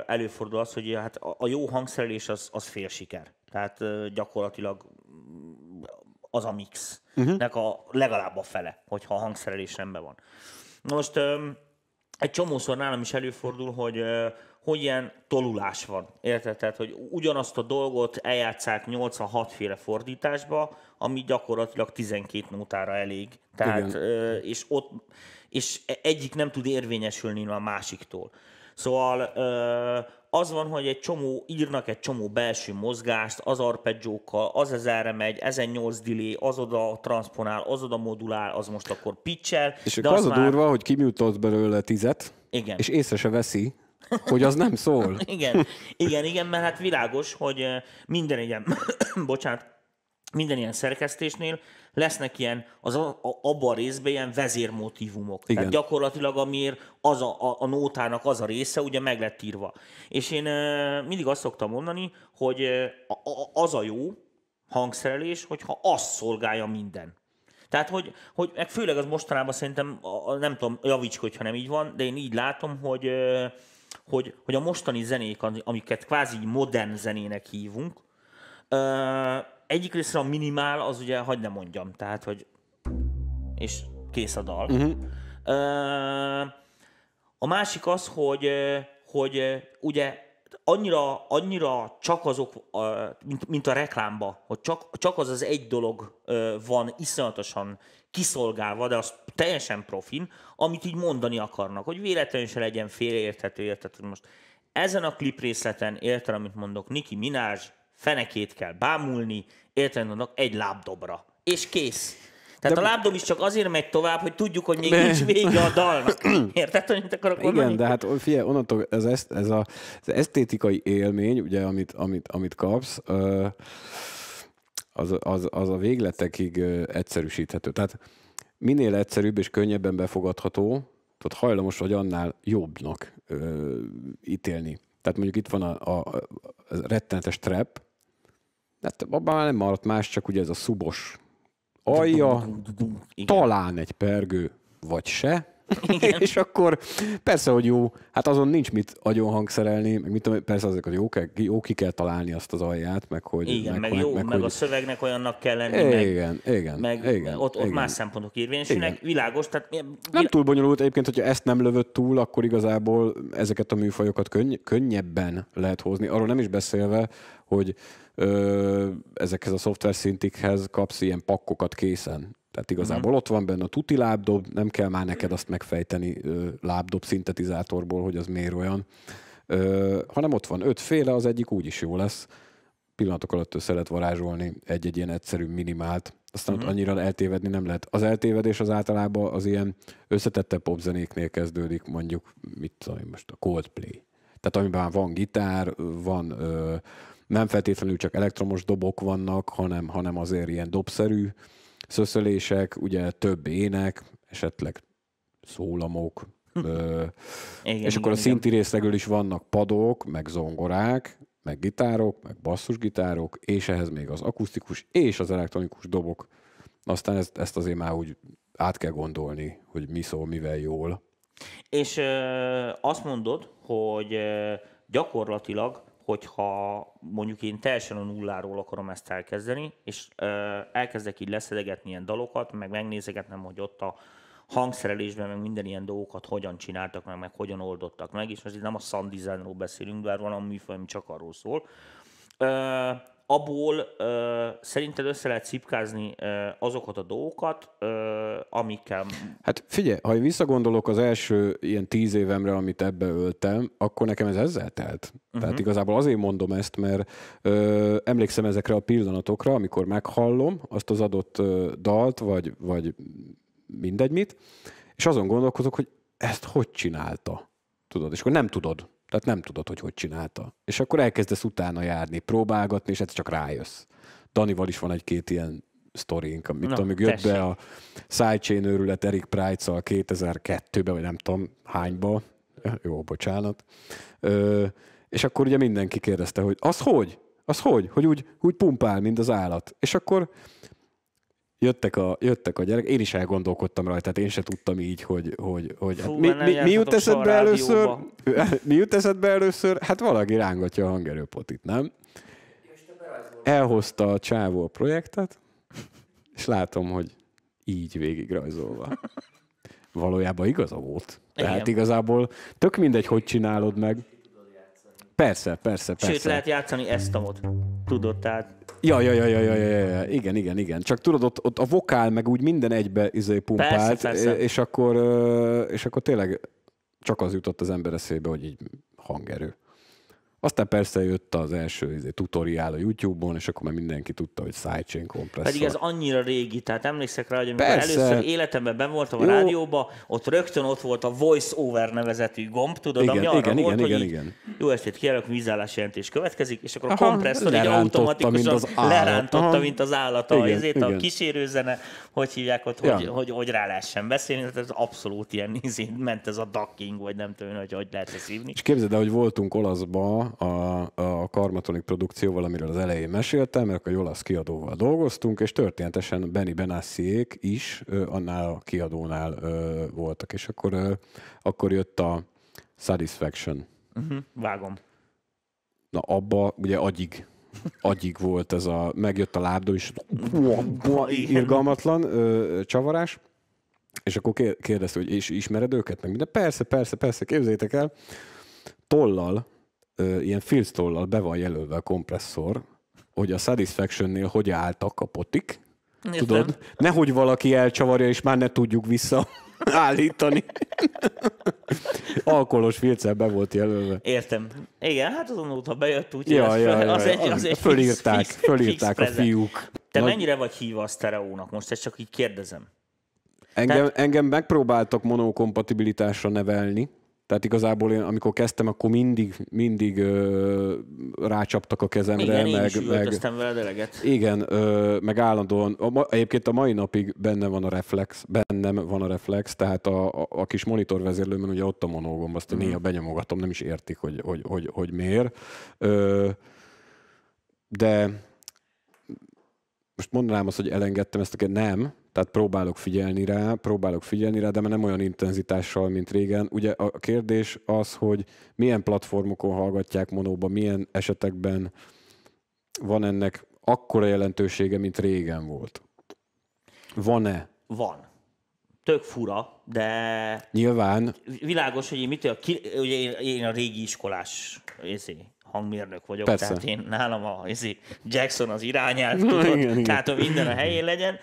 előfordul az, hogy hát a jó hangszerelés az, az fél siker. Tehát gyakorlatilag mm, az a mix. Uh-huh. Nek a legalább a fele, hogyha a hangszerelés rendben van. Most egy csomószor nálam is előfordul, hogy hogy ilyen tolulás van, érted? Tehát, hogy ugyanazt a dolgot eljátszák 86 féle fordításba, ami gyakorlatilag 12 nótára elég. Tehát, Igen. és ott, és egyik nem tud érvényesülni a másiktól. Szóval az van, hogy egy csomó, írnak egy csomó belső mozgást, az arpeggiókkal, az ezerre megy, ezen 8 delay, az oda transponál, az oda modulál, az most akkor pitchel. És de az, az a már... durva, hogy kimutasz belőle tizet, igen. és észre se veszi, hogy az nem szól. igen, igen, igen, mert hát világos, hogy minden ilyen, bocsánat, minden ilyen szerkesztésnél lesznek ilyen, az a, a, abban a részben ilyen vezérmotívumok. Igen. Tehát gyakorlatilag amiért az a, a, a nótának az a része ugye meg lett írva. És én ö, mindig azt szoktam mondani, hogy ö, a, az a jó hangszerelés, hogyha az szolgálja minden. Tehát, hogy, hogy meg főleg az mostanában szerintem, nem tudom, javíts, hogyha nem így van, de én így látom, hogy ö, hogy, hogy a mostani zenék, amiket kvázi modern zenének hívunk, egyik részre a minimál az ugye, hagyd ne mondjam, tehát, hogy és kész a dal. Uh-huh. A másik az, hogy, hogy ugye annyira, annyira csak azok, mint, mint a reklámba, hogy csak, csak az az egy dolog van iszonyatosan kiszolgálva, de azt teljesen profin, amit így mondani akarnak, hogy véletlenül se legyen érted, hogy Most ezen a klip részleten értem, amit mondok, Niki Minázs fenekét kell bámulni, értem, mondok, egy lábdobra. És kész. Tehát de... a lábdob is csak azért megy tovább, hogy tudjuk, hogy még de... nincs vége a dalnak. Érted, hogy mit akarok Igen, mondani? de hát figyelj, onnantól ez, ez, ez a, az esztétikai élmény, ugye, amit, amit, amit kapsz, az, az, az a végletekig egyszerűsíthető. Tehát minél egyszerűbb és könnyebben befogadható, tehát hajlamos vagy annál jobbnak ö, ítélni. Tehát mondjuk itt van a, a, a rettenetes trap, hát abban már nem maradt más, csak ugye ez a szubos alja, talán egy pergő, vagy se, és akkor persze, hogy jó, hát azon nincs mit agyon hangszerelni, meg mit tudom, persze azok hogy jó, jó ki kell találni azt az alját, meg hogy... Igen, meg, meg jó, meg, meg hogy... a szövegnek olyannak kell lenni, igen, meg, igen, meg igen, ott, ott igen. más szempontok érvényesének, világos, tehát... Nem túl bonyolult egyébként, hogyha ezt nem lövött túl, akkor igazából ezeket a műfajokat könny- könnyebben lehet hozni. Arról nem is beszélve, hogy ö, ezekhez a szoftverszintikhez kapsz ilyen pakkokat készen, tehát igazából mhm. ott van benne a tuti lábdob, nem kell már neked azt megfejteni lábdob szintetizátorból, hogy az miért olyan, ö, hanem ott van ötféle, az egyik úgy is jó lesz. Pillanatok alatt össze lehet varázsolni egy-egy ilyen egyszerű minimált, aztán uh-huh. ott mhm. annyira eltévedni nem lehet. Az eltévedés az általában az ilyen összetette popzenéknél kezdődik, mondjuk, mit tudom én most, a Coldplay. Tehát amiben van gitár, van ö, nem feltétlenül csak elektromos dobok vannak, hanem, hanem azért ilyen dobszerű, szöszölések, ugye több ének, esetleg szólamok, hm. ö, igen, és akkor igen, a szinti igen. részlegül is vannak padok, meg zongorák, meg gitárok, meg basszusgitárok, és ehhez még az akusztikus és az elektronikus dobok. Aztán ezt, ezt azért már úgy át kell gondolni, hogy mi szól, mivel jól. És ö, azt mondod, hogy ö, gyakorlatilag hogyha mondjuk én teljesen a nulláról akarom ezt elkezdeni, és ö, elkezdek így leszedegetni ilyen dalokat, meg megnézegetnem, hogy ott a hangszerelésben, meg minden ilyen dolgokat hogyan csináltak meg, meg hogyan oldottak meg, és most itt nem a sound designról beszélünk, bár van a műfaj, ami csak arról szól. Ö, abból ö, szerinted össze lehet cipkázni ö, azokat a dolgokat, ö, amikkel... Hát figyelj, ha én visszagondolok az első ilyen tíz évemre, amit ebbe öltem, akkor nekem ez ezzel telt. Uh-huh. Tehát igazából azért mondom ezt, mert ö, emlékszem ezekre a pillanatokra, amikor meghallom azt az adott ö, dalt, vagy, vagy mindegy mit, és azon gondolkozok, hogy ezt hogy csinálta? Tudod, és akkor nem tudod. Tehát nem tudod, hogy hogy csinálta. És akkor elkezdesz utána járni, próbálgatni, és ez csak rájössz. Danival is van egy-két ilyen sztorink, amit no, amíg jött tessék. be a sidechain őrület Eric price 2002-ben, vagy nem tudom hányba, jó, bocsánat, Ö, és akkor ugye mindenki kérdezte, hogy az hogy? Az hogy? Hogy úgy, úgy pumpál, mint az állat. És akkor jöttek a, jöttek a gyerek, én is elgondolkodtam rajta, tehát én se tudtam így, hogy... hogy, hogy Fú, hát mi, mi, mi jut be először? Mi jut be először? Hát valaki rángatja a hangerőpotit, nem? Elhozta a csávó a projektet, és látom, hogy így végig rajzolva. Valójában igaza volt. Tehát Igen. igazából tök mindegy, hogy csinálod meg. Persze, persze, persze. Sőt, lehet játszani ezt a mod. Tudod, tehát... Ja, ja, ja, ja, ja, ja, ja, igen, igen, igen. Csak tudod, ott, ott a vokál meg úgy minden egybe izé pumpált, persze, persze. és akkor és akkor tényleg csak az jutott az ember eszébe, hogy így hangerő. Aztán persze jött az első izé, tutoriál a YouTube-on, és akkor már mindenki tudta, hogy sidechain kompresszor. Pedig ez annyira régi, tehát emlékszek rá, hogy amikor persze. először életemben ben voltam a Jó. rádióba, ott rögtön ott volt a voice over nevezetű gomb, tudod, igen, ami arra igen, volt, igen, hogy igen, igen. jó estét kérlek, vízállás jelentés következik, és akkor a Aha, kompresszor így automatikusan mint lerántotta, mint az állat, igen, a, igen. a kísérőzene, hogy hívják ott, ja. hogy, hogy, hogy rá lehessen beszélni, tehát ez abszolút ilyen izé, ment ez a ducking, vagy nem tudom, hogy hogy lehet ezt hívni. És képzeld el, hogy voltunk olaszba, a, a karmatonik produkcióval, amiről az elején meséltem, mert a olasz kiadóval dolgoztunk, és történetesen Benny Benassiék is ö, annál a kiadónál ö, voltak, és akkor, ö, akkor jött a Satisfaction. Uh-huh, vágom. Na abba ugye agyig agyig volt ez a, megjött a lábdó is irgalmatlan ö, csavarás. És akkor kérdezte, hogy és ismered őket? Meg minden. Persze, persze, persze, képzétek el. Tollal ilyen filztollal be van jelölve a kompresszor, hogy a Satisfaction-nél hogy álltak a potik, Értem. tudod? Nehogy valaki elcsavarja, és már ne tudjuk vissza állítani. Alkoholos filccel be volt jelölve. Értem. Igen, hát ha bejött, úgyhogy ja, ja, ja, az, ja. Egy, az egy Fölírták, fix, fölírták fix a fiúk. Te Nagy... mennyire vagy híva a sztereónak? Most ezt csak így kérdezem. Engem, Tehát... engem megpróbáltak monokompatibilitásra nevelni, tehát igazából én, amikor kezdtem, akkor mindig, mindig ö, rácsaptak a kezemre. Igen, meg, én is meg, veled eleget. Igen, ö, meg állandóan, a, egyébként a mai napig benne van a reflex, bennem van a reflex, tehát a, a, a kis vezérlőben ugye ott a monógomb, azt mm. néha benyomogatom, nem is értik, hogy, hogy, hogy, hogy miért. Ö, de most mondanám azt, hogy elengedtem ezt, nem, tehát próbálok figyelni rá, próbálok figyelni rá, de már nem olyan intenzitással, mint régen. Ugye a kérdés az, hogy milyen platformokon hallgatják monóba, milyen esetekben van ennek akkora jelentősége, mint régen volt. Van-e? Van. Tök fura, de... Nyilván. Világos, hogy én mitől... Ki, ugye én, én a régi iskolás részé hangmérnök vagyok, Persze. tehát én nálam a izé, Jackson az irányelv, tudod, igen, tehát hogy minden a helyén legyen.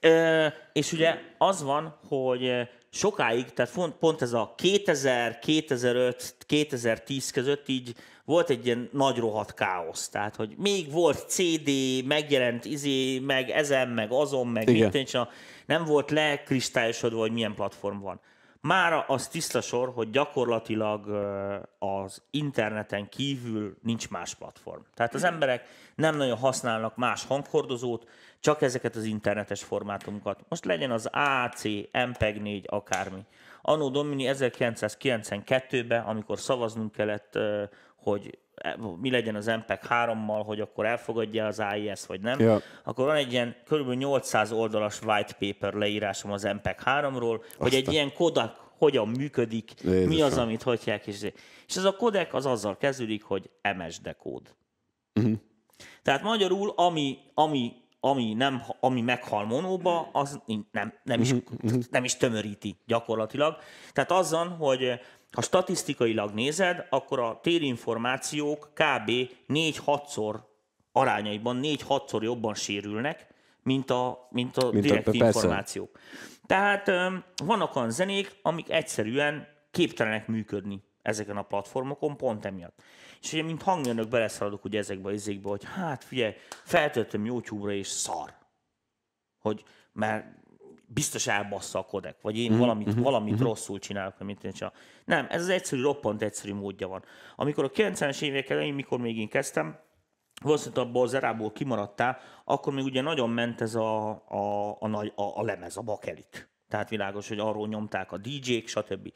Ö, és ugye az van, hogy sokáig, tehát pont, pont ez a 2000, 2005, 2010 között így volt egy ilyen nagy rohadt káosz. Tehát, hogy még volt CD, megjelent izé, meg ezen, meg azon, meg mit, nem volt lekristályosodva, hogy milyen platform van. Mára az tiszta sor, hogy gyakorlatilag az interneten kívül nincs más platform. Tehát az emberek nem nagyon használnak más hanghordozót, csak ezeket az internetes formátumokat. Most legyen az AC, MPEG-4, akármi. Anno Domini 1992-ben, amikor szavaznunk kellett, hogy mi legyen az MPEG 3-mal, hogy akkor elfogadja az AIS e vagy nem, ja. akkor van egy ilyen kb. 800 oldalas white paper leírásom az MPEG 3-ról, Aztán. hogy egy ilyen Kodak hogyan működik, Jézusom. mi az, amit hagyják. És, és ez a kodek az azzal kezdődik, hogy MS dekód. Uh-huh. Mhm. Tehát magyarul, ami, ami, ami, nem, ami meghal monóba, az nem, nem, is, mhm. Mhm. nem is tömöríti gyakorlatilag. Tehát azzal, hogy ha statisztikailag nézed, akkor a térinformációk kb. 4-6-szor arányaiban 4-6-szor jobban sérülnek, mint a, mint a mint direkt a, információk. Tehát vannak olyan zenék, amik egyszerűen képtelenek működni ezeken a platformokon, pont emiatt. És ugye, mint hangjönök, beleszaladok ugye ezekbe az izékbe, hogy hát figyelj, feltöltöm YouTube-ra és szar. Hogy, mert biztos elbassza a kodek, vagy én mhm, valamit, mm-hmm. valamit mm-hmm. rosszul csinálok, mint mit én csak. Nem, ez az egyszerű, roppant egyszerű módja van. Amikor a 90-es évek elején, mikor még én kezdtem, valószínűleg abból az erából kimaradtál, akkor még ugye nagyon ment ez a, a, a, a, a lemez, a bakelit. Tehát világos, hogy arról nyomták a DJ-k, stb.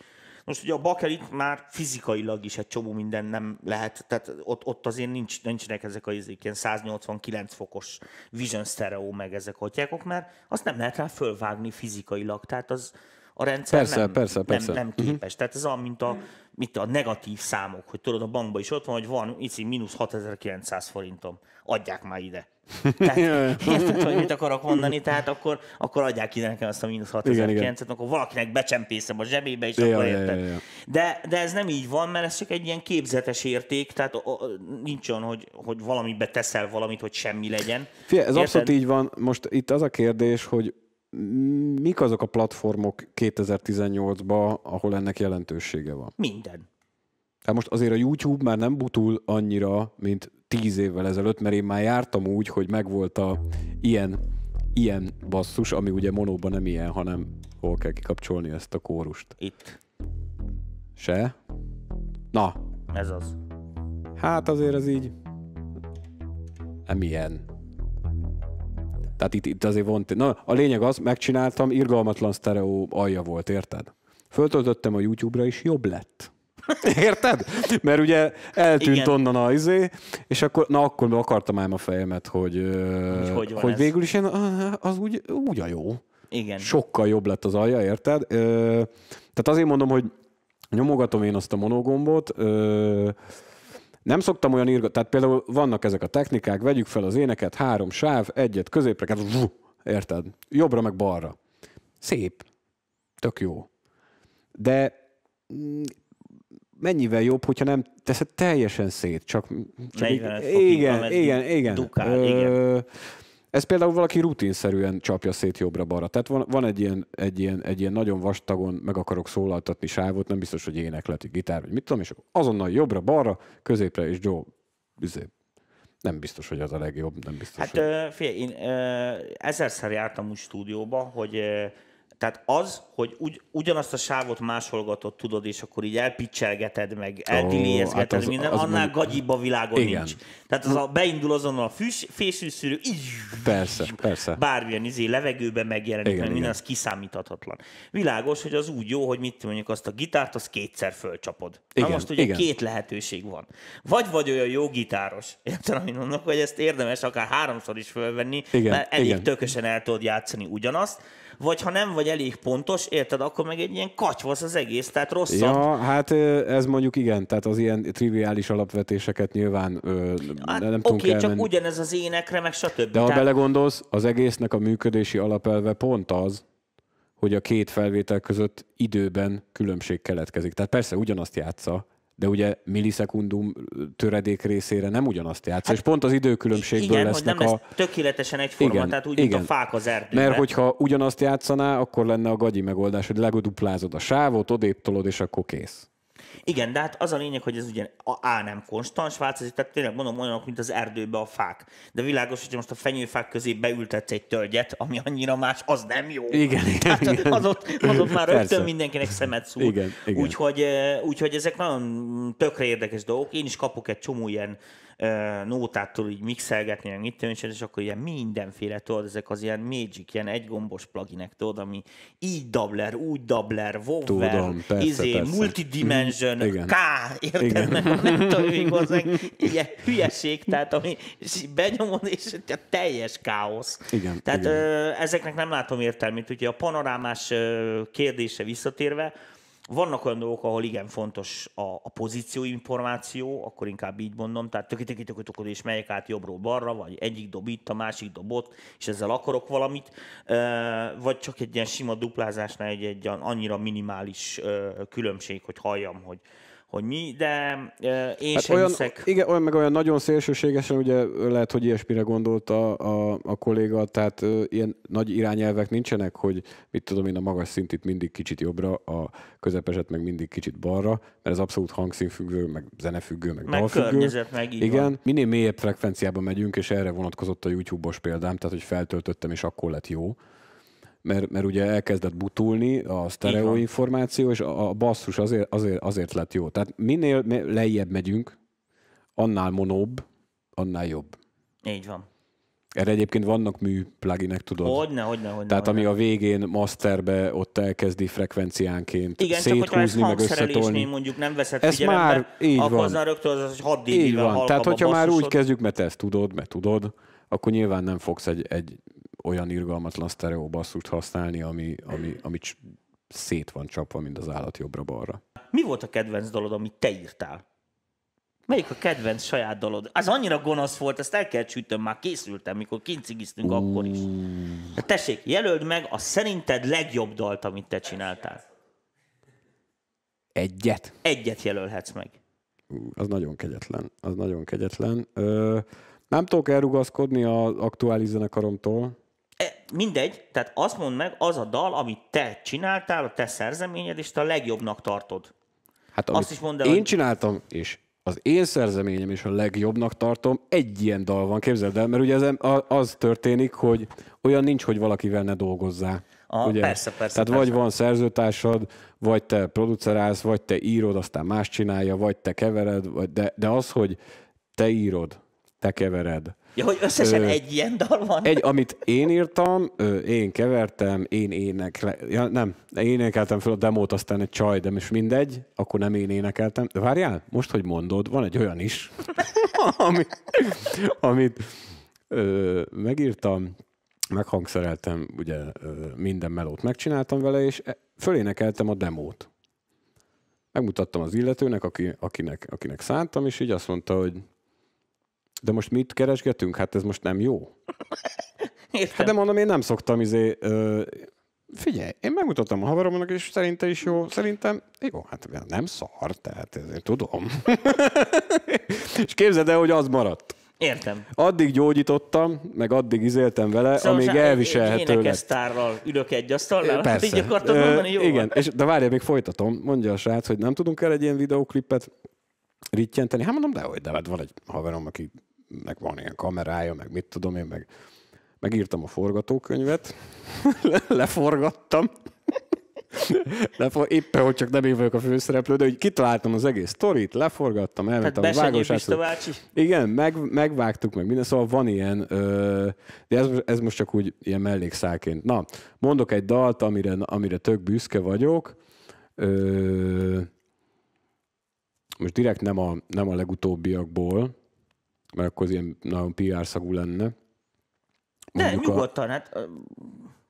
Most ugye a bakelit már fizikailag is egy csomó minden nem lehet, tehát ott, ott azért nincs, nincsenek ezek a ezek, ilyen 189 fokos vision stereo meg ezek a hatyákok, mert azt nem lehet rá fölvágni fizikailag, tehát az a rendszer persze, nem, persze, persze. nem, nem mhm. képes. Uh-huh. Tehát ez olyan, mint a, mint a negatív számok, hogy tudod, a bankban is ott van, hogy van, itt mínusz 6900 forintom, adják már ide tehát, érted, hogy mit akarok mondani, tehát akkor, akkor adják ki nekem azt a mínusz 6900 akkor valakinek becsempészem a zsebébe, és ja, akkor érted. Igen, De, de ez nem így van, mert ez csak egy ilyen képzetes érték, tehát o, nincs olyan, hogy, hogy valamibe teszel valamit, hogy semmi legyen. Fie, ez érted? abszolút így van. Most itt az a kérdés, hogy mik azok a platformok 2018-ban, ahol ennek jelentősége van? Minden. Tehát most azért a YouTube már nem butul annyira, mint tíz évvel ezelőtt, mert én már jártam úgy, hogy megvolt a ilyen, ilyen basszus, ami ugye monóban nem ilyen, hanem hol kell kikapcsolni ezt a kórust. Itt. Se? Na. Ez az. Hát azért ez így nem ilyen. Tehát itt, itt azért volt... Na, a lényeg az, megcsináltam, irgalmatlan sztereó alja volt, érted? Föltöltöttem a YouTube-ra, és jobb lett. Érted? Mert ugye eltűnt Igen. onnan a izé, és akkor, na akkor akartam ám a fejemet, hogy, hogy, hogy, hogy végül is én, az úgy, úgy a jó. Igen. Sokkal jobb lett az alja, érted? Tehát azért mondom, hogy nyomogatom én azt a monogombot, nem szoktam olyan írgatni, tehát például vannak ezek a technikák, vegyük fel az éneket, három sáv, egyet középre, érted? Jobbra meg balra. Szép. Tök jó. De mm, mennyivel jobb, hogyha nem teszed teljesen szét, csak... csak így, igen, igen, igen. Dukál, ö, igen. Ez például valaki rutinszerűen csapja szét jobbra-balra. Tehát van, van egy, ilyen, egy, ilyen, egy ilyen nagyon vastagon meg akarok szólaltatni sávot, nem biztos, hogy énekleti gitár, vagy mit tudom, és akkor azonnal jobbra-balra, középre, és Joe izé, nem biztos, hogy az a legjobb, nem biztos. Hát hogy... figyelj, én ö, ezerszer jártam úgy stúdióba, hogy ö, tehát az, hogy ugy, ugyanazt a sávot másolgatod, tudod, és akkor így elpicselgeted meg, eldiliézgeted hát minden, az annál mondjuk... gagyibb a világon Igen. nincs. Tehát az a, beindul azonnal a fűs, fésűszűrő, így, persze, így, persze. bármilyen izé, levegőben megjelenik, igen, mert minden az kiszámíthatatlan. Világos, hogy az úgy jó, hogy mit mondjuk azt a gitárt, az kétszer fölcsapod. Igen, Na most ugye igen. két lehetőség van. Vagy vagy olyan jó gitáros, értem, amit mondok, hogy ezt érdemes akár háromszor is fölvenni, igen, mert elég igen. tökösen el tudod játszani ugyanazt, vagy ha nem vagy elég pontos, érted, akkor meg egy ilyen katyvasz az egész, tehát rosszabb. Ja, hát ez mondjuk igen, tehát az ilyen triviális alapvetéseket nyilván ö, hát, nem tudunk Oké, elmenni. csak ugyanez az énekre, meg stb. De ha tehát... belegondolsz, az egésznek a működési alapelve pont az, hogy a két felvétel között időben különbség keletkezik. Tehát persze ugyanazt játsza, de ugye millisekundum töredék részére nem ugyanazt játsz, hát, és pont az időkülönbségből igen, lesznek hogy nem a... lesz tökéletesen egyforma, igen, tehát úgy, igen. mint a fák az erdőben. Mert hogyha ugyanazt játszaná, akkor lenne a gagyi megoldás, hogy legoduplázod a sávot, odéptolod és akkor kész. Igen, de hát az a lényeg, hogy ez ugye a, a nem konstans változik, tehát tényleg mondom olyanok, mint az erdőbe a fák. De világos, hogy most a fenyőfák közé beültetsz egy tölgyet, ami annyira más, az nem jó. Igen, tehát igen. Az, ott, az ott már Persze. rögtön mindenkinek szemet szúr. Igen, igen. Úgyhogy, eh, úgyhogy ezek nagyon tökre érdekes dolgok. Én is kapok egy csomó ilyen nótától így mixelgetni, meg mit és akkor ilyen mindenféle, tudod, ezek az ilyen magic, ilyen egygombos pluginek, tudod, ami így dubler, úgy dubler, wover, izé, mhm. multidimension, mm, K, érted, meg nem tudom, még hozzánk, ilyen hülyeség, tehát ami benyomod, és a teljes káosz. Igen, tehát igen. Ö, ezeknek nem látom értelmét, úgyhogy a panorámás kérdése visszatérve, vannak olyan dolgok, ahol igen fontos a, a pozíció információ, akkor inkább így mondom, tehát töki töki töki töki, és melyek át jobbról balra, vagy egyik dob itt, a másik dob ott, és ezzel akarok valamit, vagy csak egy ilyen sima duplázásnál egy, egy annyira minimális különbség, hogy halljam, hogy hogy mi, de én hát sem olyan, hiszek. Igen, olyan meg olyan nagyon szélsőségesen, ugye lehet, hogy ilyesmire gondolt a, a, a kolléga, tehát ilyen nagy irányelvek nincsenek, hogy mit tudom én, a magas szint itt mindig kicsit jobbra, a közepeset meg mindig kicsit balra, mert ez abszolút hangszínfüggő, meg zenefüggő, meg, meg dalfüggő. környezet, meg így Igen, van. minél mélyebb frekvenciában megyünk, és erre vonatkozott a YouTube-os példám, tehát hogy feltöltöttem, és akkor lett jó mert, mert ugye elkezdett butulni a sztereó információ és a, basszus azért, azért, azért lett jó. Tehát minél lejjebb megyünk, annál monóbb, annál jobb. Így van. Erre egyébként vannak mű pluginek, tudod? Hogyne, hogyne, hogyne. Tehát hogyne. ami a végén masterbe ott elkezdi frekvenciánként Igen, széthúzni, csak meg összetolni. mondjuk nem veszed ez már, így akkor van. azzal rögtön az, hogy 6 dB Így van, tehát hogyha már úgy kezdjük, mert ezt tudod, mert tudod, akkor nyilván nem fogsz egy, egy olyan irgalmatlan sztereó basszút használni, ami, ami, ami szét van csapva, mint az állat jobbra-balra. Mi volt a kedvenc dalod, amit te írtál? Melyik a kedvenc saját dalod? Az annyira gonosz volt, ezt el kell csütöm, már készültem, mikor kincigiztünk akkor is. Hát tessék, jelöld meg a szerinted legjobb dalt, amit te csináltál. Egyet? Egyet jelölhetsz meg. Ú, az nagyon kegyetlen. Az nagyon kegyetlen. Ö, nem tudok elrugaszkodni az aktuális zenekaromtól, E, mindegy, tehát azt mondd meg, az a dal, amit te csináltál, a te szerzeményed, és te a legjobbnak tartod. Hát azt is mondd el, én hogy... csináltam, és az én szerzeményem is a legjobbnak tartom. Egy ilyen dal van, képzeld el, mert ugye ez, az történik, hogy olyan nincs, hogy valakivel ne dolgozzá. Aha, ugye? Persze, persze. Tehát persze. vagy van szerzőtársad, vagy te producerálsz, vagy te írod, aztán más csinálja, vagy te kevered, vagy de, de az, hogy te írod, te kevered, Ja, hogy összesen ö, egy ilyen dal van? Egy, amit én írtam, ö, én kevertem, én énekle... Ja, nem, én énekeltem fel a demót, aztán egy csaj, de most mindegy, akkor nem én énekeltem. De várjál, most, hogy mondod, van egy olyan is, amit, amit ö, megírtam, meghangszereltem, ugye ö, minden melót megcsináltam vele, és e, fölénekeltem a demót megmutattam az illetőnek, aki, akinek, akinek szántam, és így azt mondta, hogy de most mit keresgetünk? Hát ez most nem jó. Értem. Hát de mondom, én nem szoktam izé... Ö, figyelj, én megmutattam a haveromnak, és szerinte is jó. Szerintem jó, hát nem szar, tehát én tudom. és képzeld el, hogy az maradt. Értem. Addig gyógyítottam, meg addig izéltem vele, szóval amíg elviselhető lett. Énekesztárral ülök egy asztalnál? Persze. Így akartam mondani, jó? Igen, és, de várjál, még folytatom. Mondja a srác, hogy nem tudunk el egy ilyen videóklipet rittyenteni. Hát mondom, de hogy de hát van egy haverom, aki meg van ilyen kamerája, meg mit tudom én, meg megírtam a forgatókönyvet, le, leforgattam, Lefor, éppen, hogy csak nem én vagyok a főszereplő, de hogy kitaláltam az egész sztorit, leforgattam, elmentem a vágósászat. Igen, meg, megvágtuk meg minden, szóval van ilyen, ö, de ez, ez most csak úgy ilyen mellékszálként. Na, mondok egy dalt, amire, amire tök büszke vagyok. Ö, most direkt nem a, nem a legutóbbiakból, mert akkor az ilyen nagyon PR szagú lenne. Mondjuk De nyugodtan, a... hát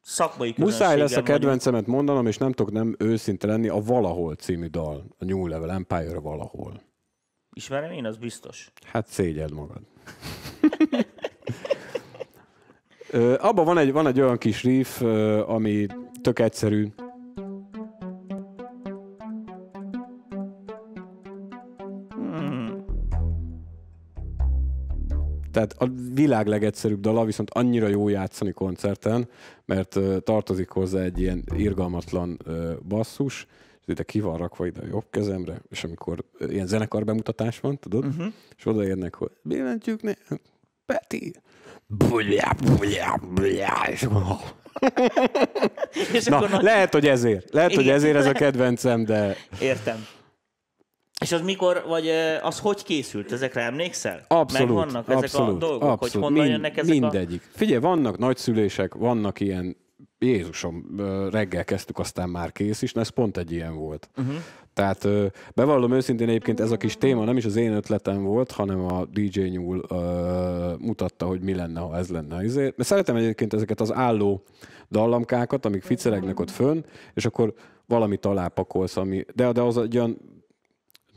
szakmai Muszáj lesz a kedvencemet vagyunk. mondanom, és nem tudok nem őszinte lenni, a Valahol című dal, a New Level Empire Valahol. Ismerem én, az biztos. Hát szégyed magad. Abban van egy, van egy olyan kis riff, ami tök egyszerű, Tehát a világ legegyszerűbb dala, viszont annyira jó játszani koncerten, mert uh, tartozik hozzá egy ilyen irgalmatlan uh, basszus, ide ki van rakva ide a jobb kezemre, és amikor uh, ilyen zenekar bemutatás van, tudod, uh-huh. és odaérnek, hogy billentyűk, ne? Peti, buljá, buljá, buljá, és oh. és Na, akkor... lehet, hogy ezért. Lehet, hogy ezért ez a kedvencem, de... Értem. És az mikor, vagy az hogy készült? Ezekre emlékszel? Abszolút. Meg vannak ezek abszolút, a dolgok, abszolút, hogy honnan mind, jönnek ezek Mindegyik. A... Figyelj, vannak nagyszülések, vannak ilyen, Jézusom, reggel kezdtük, aztán már kész is, na ez pont egy ilyen volt. Uh-huh. Tehát bevallom őszintén egyébként ez a kis téma nem is az én ötletem volt, hanem a DJ Nyúl uh, mutatta, hogy mi lenne, ha ez lenne. Ezért, mert szeretem egyébként ezeket az álló dallamkákat, amik ficeregnek ott fönn, és akkor valami találpakolsz, ami, de, de az egy olyan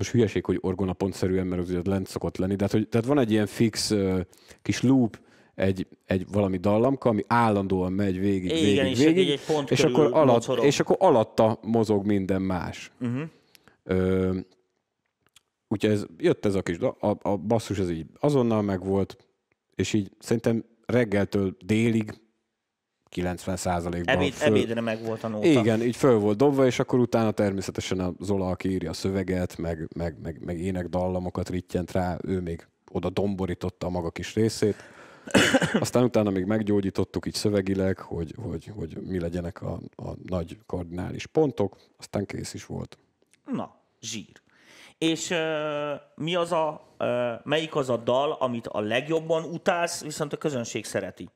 most hülyeség, hogy orgona pontszerűen, mert az ugye lent szokott lenni, de hát, hogy, tehát van egy ilyen fix uh, kis loop, egy, egy valami dallamka, ami állandóan megy végig, Igen, végig, és végig, egy pont és, akkor alatt, és akkor alatta mozog minden más. Uh-huh. Ö, úgyhogy ez, jött ez a kis, a, a basszus ez így azonnal megvolt, és így szerintem reggeltől délig 90 százalékban. Ebéd, föl... Ebédre meg volt a nóta. Igen, így föl volt dobva, és akkor utána természetesen a Zola, aki írja a szöveget, meg, meg, meg, meg énekdallamokat rittyent rá, ő még oda domborította a maga kis részét. Aztán utána még meggyógyítottuk így szövegileg, hogy, hogy, hogy mi legyenek a, a nagy kardinális pontok, aztán kész is volt. Na, zsír. És ö, mi az a, ö, melyik az a dal, amit a legjobban utálsz, viszont a közönség szereti?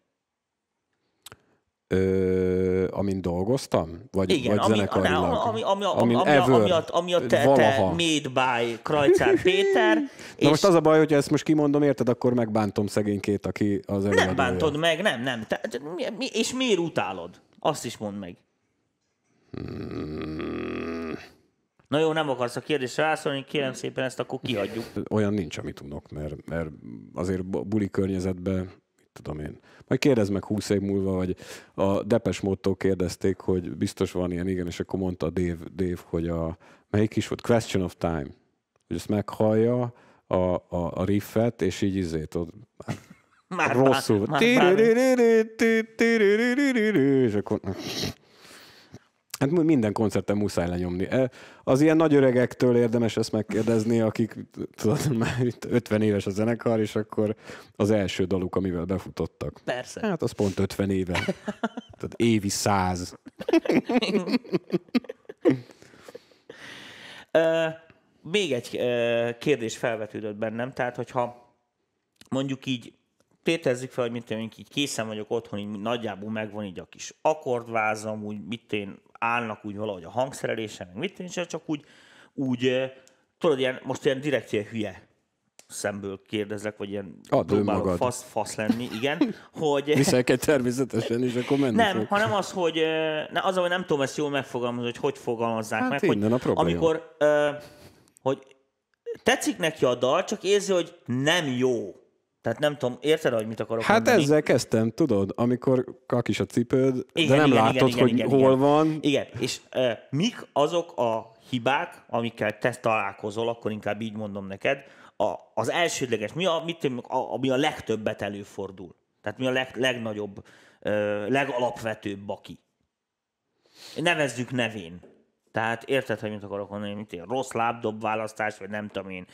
ö, amin dolgoztam? Vagy, Igen, vagy ami, zenekarilag? ami, ami, ami, ami, ever, ami, a, ami a te, te made by Krajcár Péter. Na és... most az a baj, hogy ezt most kimondom, érted, akkor megbántom szegénykét, aki az előadója. Nem bántod meg, nem, nem. Te, mi, és miért utálod? Azt is mondd meg. Hmm. Na jó, nem akarsz a kérdésre rászólni, kérem szépen ezt akkor kihagyjuk. Olyan nincs, amit tudok, mert, mert azért buli környezetben tudom én. Majd kérdezd meg húsz év múlva, vagy a Depes Módtól kérdezték, hogy biztos van ilyen, igen, és akkor mondta Dave, Dave hogy a, melyik is volt, Question of Time, hogy ezt meghallja a, a, a riffet, és így izét, ott, már rosszul. Már, már, és akkor Hát minden koncerten muszáj lenyomni. E, az ilyen nagy öregektől érdemes ezt megkérdezni, akik tudod, már itt 50 éves a zenekar, és akkor az első daluk, amivel befutottak. Persze. Hát az pont 50 éve. Tehát évi száz. uh, még egy uh, kérdés felvetődött bennem, tehát hogyha mondjuk így tétezzük fel, hogy mint én így készen vagyok otthon, így nagyjából megvan így a kis akkordvázam, úgy mit én állnak úgy valahogy a hangszerelése, meg mit én csak úgy, úgy eh, tudod, ilyen, most ilyen direkt ilyen hülye szemből kérdezlek, vagy ilyen Add próbálok fasz, fasz lenni, igen, hogy... kell természetesen, és akkor menni Nem, fog. hanem az, hogy eh, ne, az, hogy nem tudom ezt jól megfogalmazni, hogy hogy fogalmazzák hát meg, hogy a probléma. amikor, ö, eh, hogy tetszik neki a dal, csak érzi, hogy nem jó. Tehát nem tudom, érted, hogy mit akarok Hát mondani? ezzel kezdtem, tudod, amikor kakis a cipőd, igen, de nem igen, látod, igen, hogy igen, hol igen. van. Igen, és uh, mik azok a hibák, amikkel te találkozol, akkor inkább így mondom neked, a, az elsődleges, mi a, mit, a, ami a legtöbbet előfordul? Tehát mi a leg, legnagyobb, uh, legalapvetőbb baki? Nevezzük nevén. Tehát érted, hogy mit akarok mondani, mint én, rossz lábdob választás, vagy nem tudom én,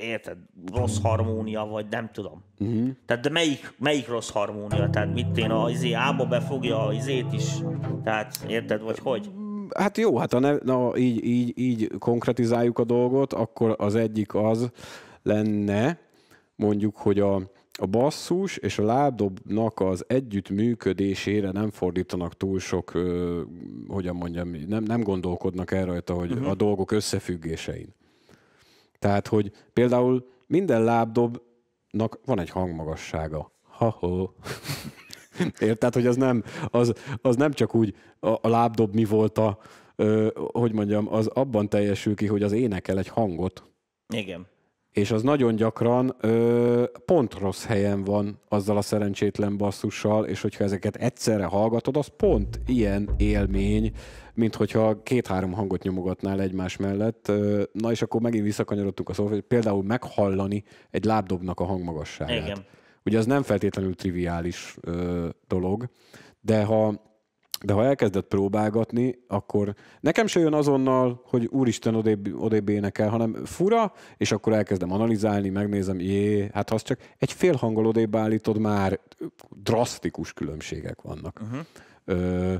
érted, rossz harmónia, vagy nem tudom. Uh-huh. Tehát de melyik, melyik rossz harmónia? Tehát mit én, a izé ába befogja a izét is? Tehát érted, vagy hogy? Hát jó, hát ha ne, na, így, így, így konkretizáljuk a dolgot, akkor az egyik az lenne, mondjuk, hogy a, a basszus és a lábdobnak az együttműködésére nem fordítanak túl sok, ö, hogyan mondjam, nem, nem gondolkodnak el rajta, hogy uh-huh. a dolgok összefüggésein. Tehát, hogy például minden lábdobnak van egy hangmagassága. Ha-ho. Érted? Tehát, hogy az nem, az, az nem csak úgy a, a lábdob mi volt a, ö, hogy mondjam, az abban teljesül ki, hogy az énekel egy hangot. Igen és az nagyon gyakran ö, pont rossz helyen van azzal a szerencsétlen basszussal, és hogyha ezeket egyszerre hallgatod, az pont ilyen élmény, mint hogyha két-három hangot nyomogatnál egymás mellett. Ö, na és akkor megint visszakanyarodtunk a szóval, hogy például meghallani egy lábdobnak a hangmagasságát. Igen. Ugye az nem feltétlenül triviális ö, dolog, de ha de ha elkezdett próbálgatni, akkor nekem se jön azonnal, hogy úristen odébb, odébb énekel, hanem fura, és akkor elkezdem analizálni, megnézem, jé, hát ha csak egy fél hangol odébb állítod, már drasztikus különbségek vannak. Uh-huh. Ö,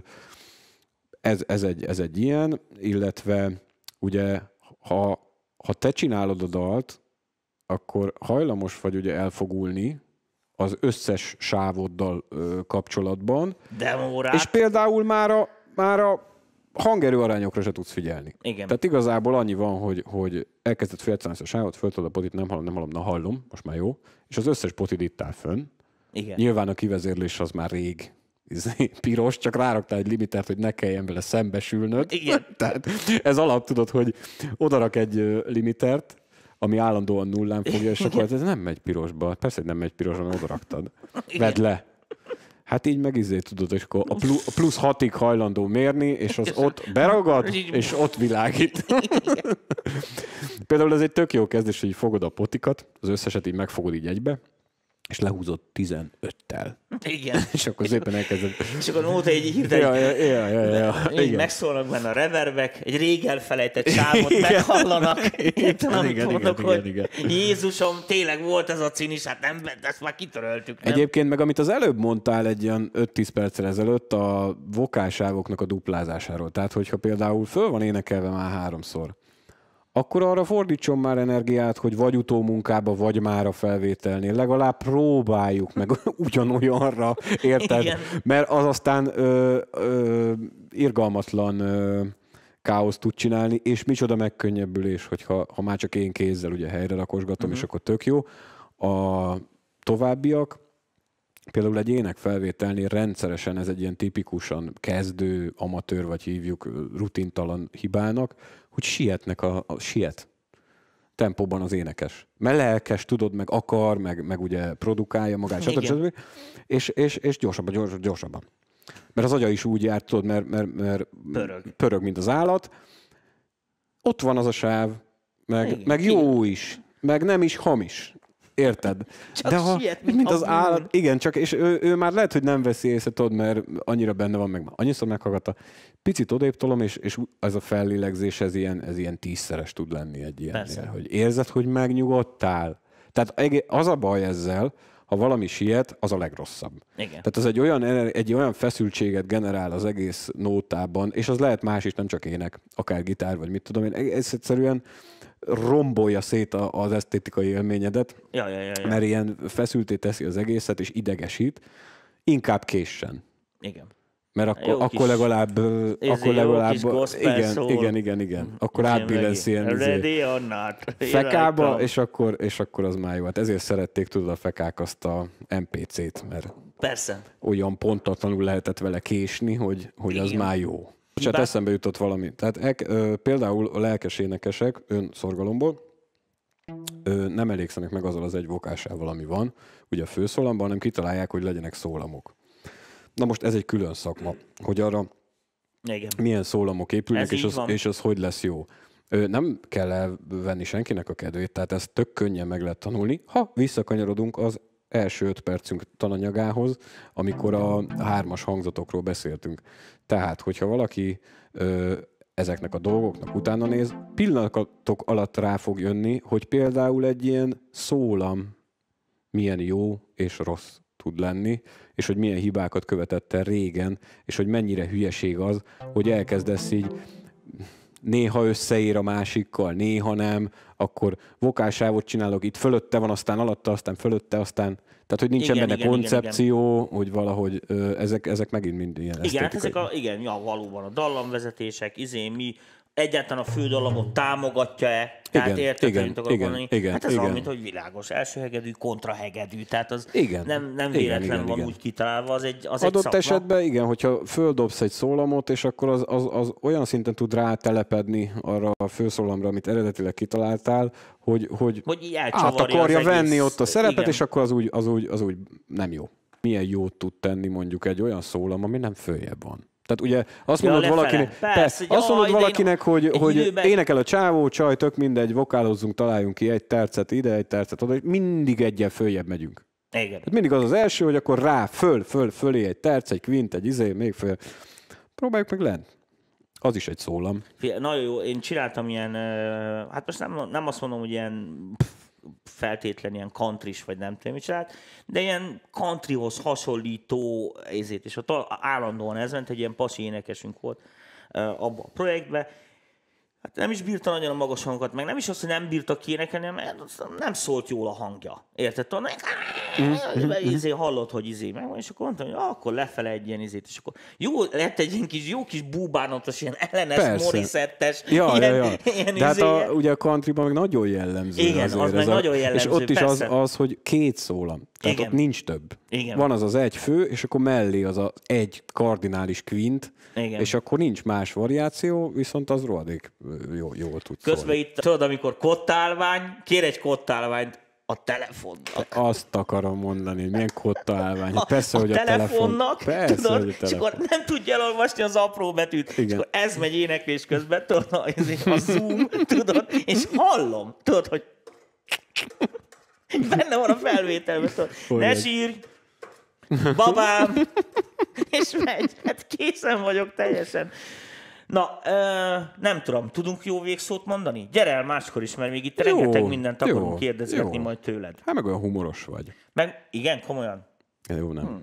ez, ez, egy, ez egy ilyen, illetve ugye, ha, ha te csinálod a dalt, akkor hajlamos vagy ugye elfogulni, az összes sávoddal kapcsolatban. Demórát. És például már a, már a hangerő arányokra se tudsz figyelni. Igen. Tehát igazából annyi van, hogy, hogy elkezdett félcelni a sávot, föltad a potit, nem hallom, nem hallom, na hallom, most már jó, és az összes potit itt áll fönn. Igen. Nyilván a kivezérlés az már rég izé, piros, csak ráraktál egy limitert, hogy ne kelljen vele szembesülnöd. Igen. Tehát ez alap tudod, hogy odarak egy limitert, ami állandóan nullán fogja, és akkor ez nem megy pirosba. Persze, hogy nem megy pirosba, mert odaraktad. Vedd le. Hát így meg izé tudod, és akkor a plusz hatig hajlandó mérni, és az ott beragad, és ott világít. Például ez egy tök jó kezdés, hogy fogod a potikat, az összeset így megfogod így egybe, és lehúzott 15-tel. Igen. és akkor szépen elkezdett. És akkor óta egy hirtelen ja, ja, ja, ja, ja. Így igen. megszólnak benne a reverbek, egy rég elfelejtett sávot meghallanak. igen, tudom, igen, mondok, igen, hogy igen, igen. Jézusom, tényleg volt ez a is hát nem, ezt már kitöröltük. Nem? Egyébként meg amit az előbb mondtál egy ilyen 5-10 perccel ezelőtt a vokálságoknak a duplázásáról. Tehát, hogyha például föl van énekelve már háromszor, akkor arra fordítson már energiát, hogy vagy utómunkába, vagy már a felvételnél. Legalább próbáljuk meg ugyanolyanra, érted? Igen. Mert az aztán ö, ö, irgalmatlan ö, káoszt tud csinálni, és micsoda megkönnyebbülés, hogyha ha már csak én kézzel ugye helyre rakosgatom, uh-huh. és mhm. akkor tök jó. A továbbiak, például egy ének felvételnél rendszeresen ez egy ilyen tipikusan kezdő, amatőr, vagy hívjuk rutintalan hibának, hogy sietnek a, a siet tempóban az énekes. Mert lelkes, tudod, meg akar, meg, meg ugye produkálja magát, stb. stb. És, és, és gyorsabban, gyorsabban, gyorsabban. Mert az agya is úgy járt, tudod, mert, mert, mert pörög. pörög, mint az állat. Ott van az a sáv, meg, meg jó is, meg nem is hamis. Érted? Csak De ha, siet, mint, az állat. Igen, csak, és ő, ő már lehet, hogy nem veszi észre, tudod, mert annyira benne van, meg már annyiszor meghallgatta. Picit odébb tolom, és, és ez a fellélegzés, ez ilyen, ez ilyen tízszeres tud lenni egy ilyen. Hogy érzed, hogy megnyugodtál. Tehát az a baj ezzel, ha valami siet, az a legrosszabb. Igen. Tehát ez egy olyan, egy olyan feszültséget generál az egész nótában, és az lehet más is, nem csak ének, akár gitár, vagy mit tudom én. Ez egyszerűen rombolja szét az esztétikai élményedet, ja, ja, ja, ja. mert ilyen feszülté teszi az egészet, és idegesít. Inkább késsen. Igen. Mert izé, akkor, jó akkor legalább... Akkor legalább igen, szól. igen, igen, igen. Akkor átbillensz ilyen Ready or not. fekába, és akkor, és akkor az már jó. Hát ezért szerették, tudod, a fekák azt a NPC-t, mert Persze. olyan pontatlanul lehetett vele késni, hogy, hogy igen. az már jó. hát eszembe jutott valami. Tehát e, e, például a lelkes énekesek ön szorgalomból nem elégszenek meg azzal az egy vokásával, ami van, ugye a főszólamban, hanem kitalálják, hogy legyenek szólamok. Na most ez egy külön szakma, hogy arra Igen. milyen szólamok épülnek, és az, és az hogy lesz jó. Nem kell elvenni senkinek a kedvét, tehát ezt tök könnyen meg lehet tanulni. Ha visszakanyarodunk az első öt percünk tananyagához, amikor a hármas hangzatokról beszéltünk. Tehát, hogyha valaki ö, ezeknek a dolgoknak utána néz, pillanatok alatt rá fog jönni, hogy például egy ilyen szólam milyen jó és rossz tud lenni, és hogy milyen hibákat követett el régen, és hogy mennyire hülyeség az, hogy elkezdesz így néha összeír a másikkal, néha nem, akkor vokásávot csinálok, itt fölötte van, aztán alatta, aztán fölötte, aztán... Tehát, hogy nincsen igen, benne igen, koncepció, igen, igen. hogy valahogy ö, ezek, ezek megint mind ilyen Igen, hát ezek a, igen, ja, valóban a dallamvezetések, izé, mi, egyáltalán a fődallamot támogatja-e, tehát érted, igen, amit akarok igen, mondani? Igen, hát ez igen. olyan, hogy világos kontra hegedű, tehát az igen, nem, nem véletlen igen, igen, van igen. úgy kitalálva, az egy az Adott egy esetben igen, hogyha földobsz egy szólamot, és akkor az, az, az olyan szinten tud rátelepedni arra a főszólamra, amit eredetileg kitaláltál, hogy, hogy, hogy át akarja venni egész, ott a szerepet, igen. és akkor az úgy, az, úgy, az úgy nem jó. Milyen jót tud tenni mondjuk egy olyan szólam, ami nem följebb van. Tehát ugye azt mondod ja, valakinek, persze, persze, hogy azt mondod valakinek, én, hogy, hogy időben... énekel a csávó, csaj, tök mindegy, vokálozzunk, találjunk ki egy tercet ide, egy tercet oda, és mindig egyen följebb megyünk. Igen. Tehát mindig az az első, hogy akkor rá, föl, föl, fölé egy terc, egy kvint, egy izé, még föl. Próbáljuk meg lent. Az is egy szólam. Fé, nagyon jó, én csináltam ilyen, hát most nem, nem azt mondom, hogy ilyen pff, feltétlen ilyen kantris, vagy nem tudom, mit de ilyen countryhoz hasonlító ezért, és ott állandóan ez ment, egy ilyen pasi énekesünk volt abba a projektbe, Hát nem is bírta nagyon a magas hangokat, meg nem is azt, hogy nem bírta ki énekelni, mert nem szólt jól a hangja. Érted? Tudod, Mhm, mhm, mhm. izé, hallott, hogy izé meg és akkor mondtam, hogy ah, akkor lefele egy ilyen izét, és akkor jó, lett egy ilyen kis, jó kis búbánatos, ilyen ellenes, morisettes, moriszettes, ja, ilyen, ja, ja. ilyen De hát a, ugye a countryban meg nagyon jellemző. Igen, azért, az meg nagyon jellemző. És ott is az, az, hogy két szólam. Tehát Igen. ott nincs több. Igen. Van az az egy fő, és akkor mellé az a egy kardinális kvint, Igen. és akkor nincs más variáció, viszont az rohadék jó, jól tud Közben szólni. itt, tudod, amikor kottálvány, kér egy kottálványt, a telefonnak. Azt akarom mondani, hogy milyen kotta állvány. A, persze, a hogy a telefonnak, telefon... persze, tudod, hogy a telefon. és akkor nem tudja elolvasni az apró betűt. Igen. És akkor ez megy éneklés közben, tudod, a, a zoom, tudod, és hallom, tudod, hogy benne van a felvételben, tudod. Olyan. Ne sírj, babám, és megy. Hát készen vagyok teljesen. Na, ö, nem tudom, tudunk jó végszót mondani? Gyere el máskor is, mert még itt jó, rengeteg mindent akarunk jó, kérdezgetni jó. majd tőled. Hát meg olyan humoros vagy. Meg, igen, komolyan. Jó, nem.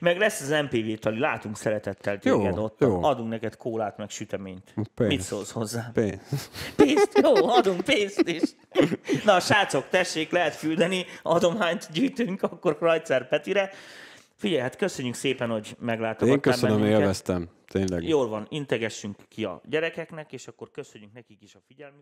meg lesz az MPV tali, látunk szeretettel téged jó, ott. Jó. Adunk neked kólát, meg süteményt. Pénz. Mit szólsz hozzá? Pénz. Pénzt? Jó, adunk pénzt is. Na, srácok, tessék, lehet küldeni, adományt gyűjtünk akkor Krajcár Petire. Figyelj, hát köszönjük szépen, hogy meglátogattál Én köszönöm, élveztem, tényleg. Jól van, integessünk ki a gyerekeknek, és akkor köszönjük nekik is a figyelmüket.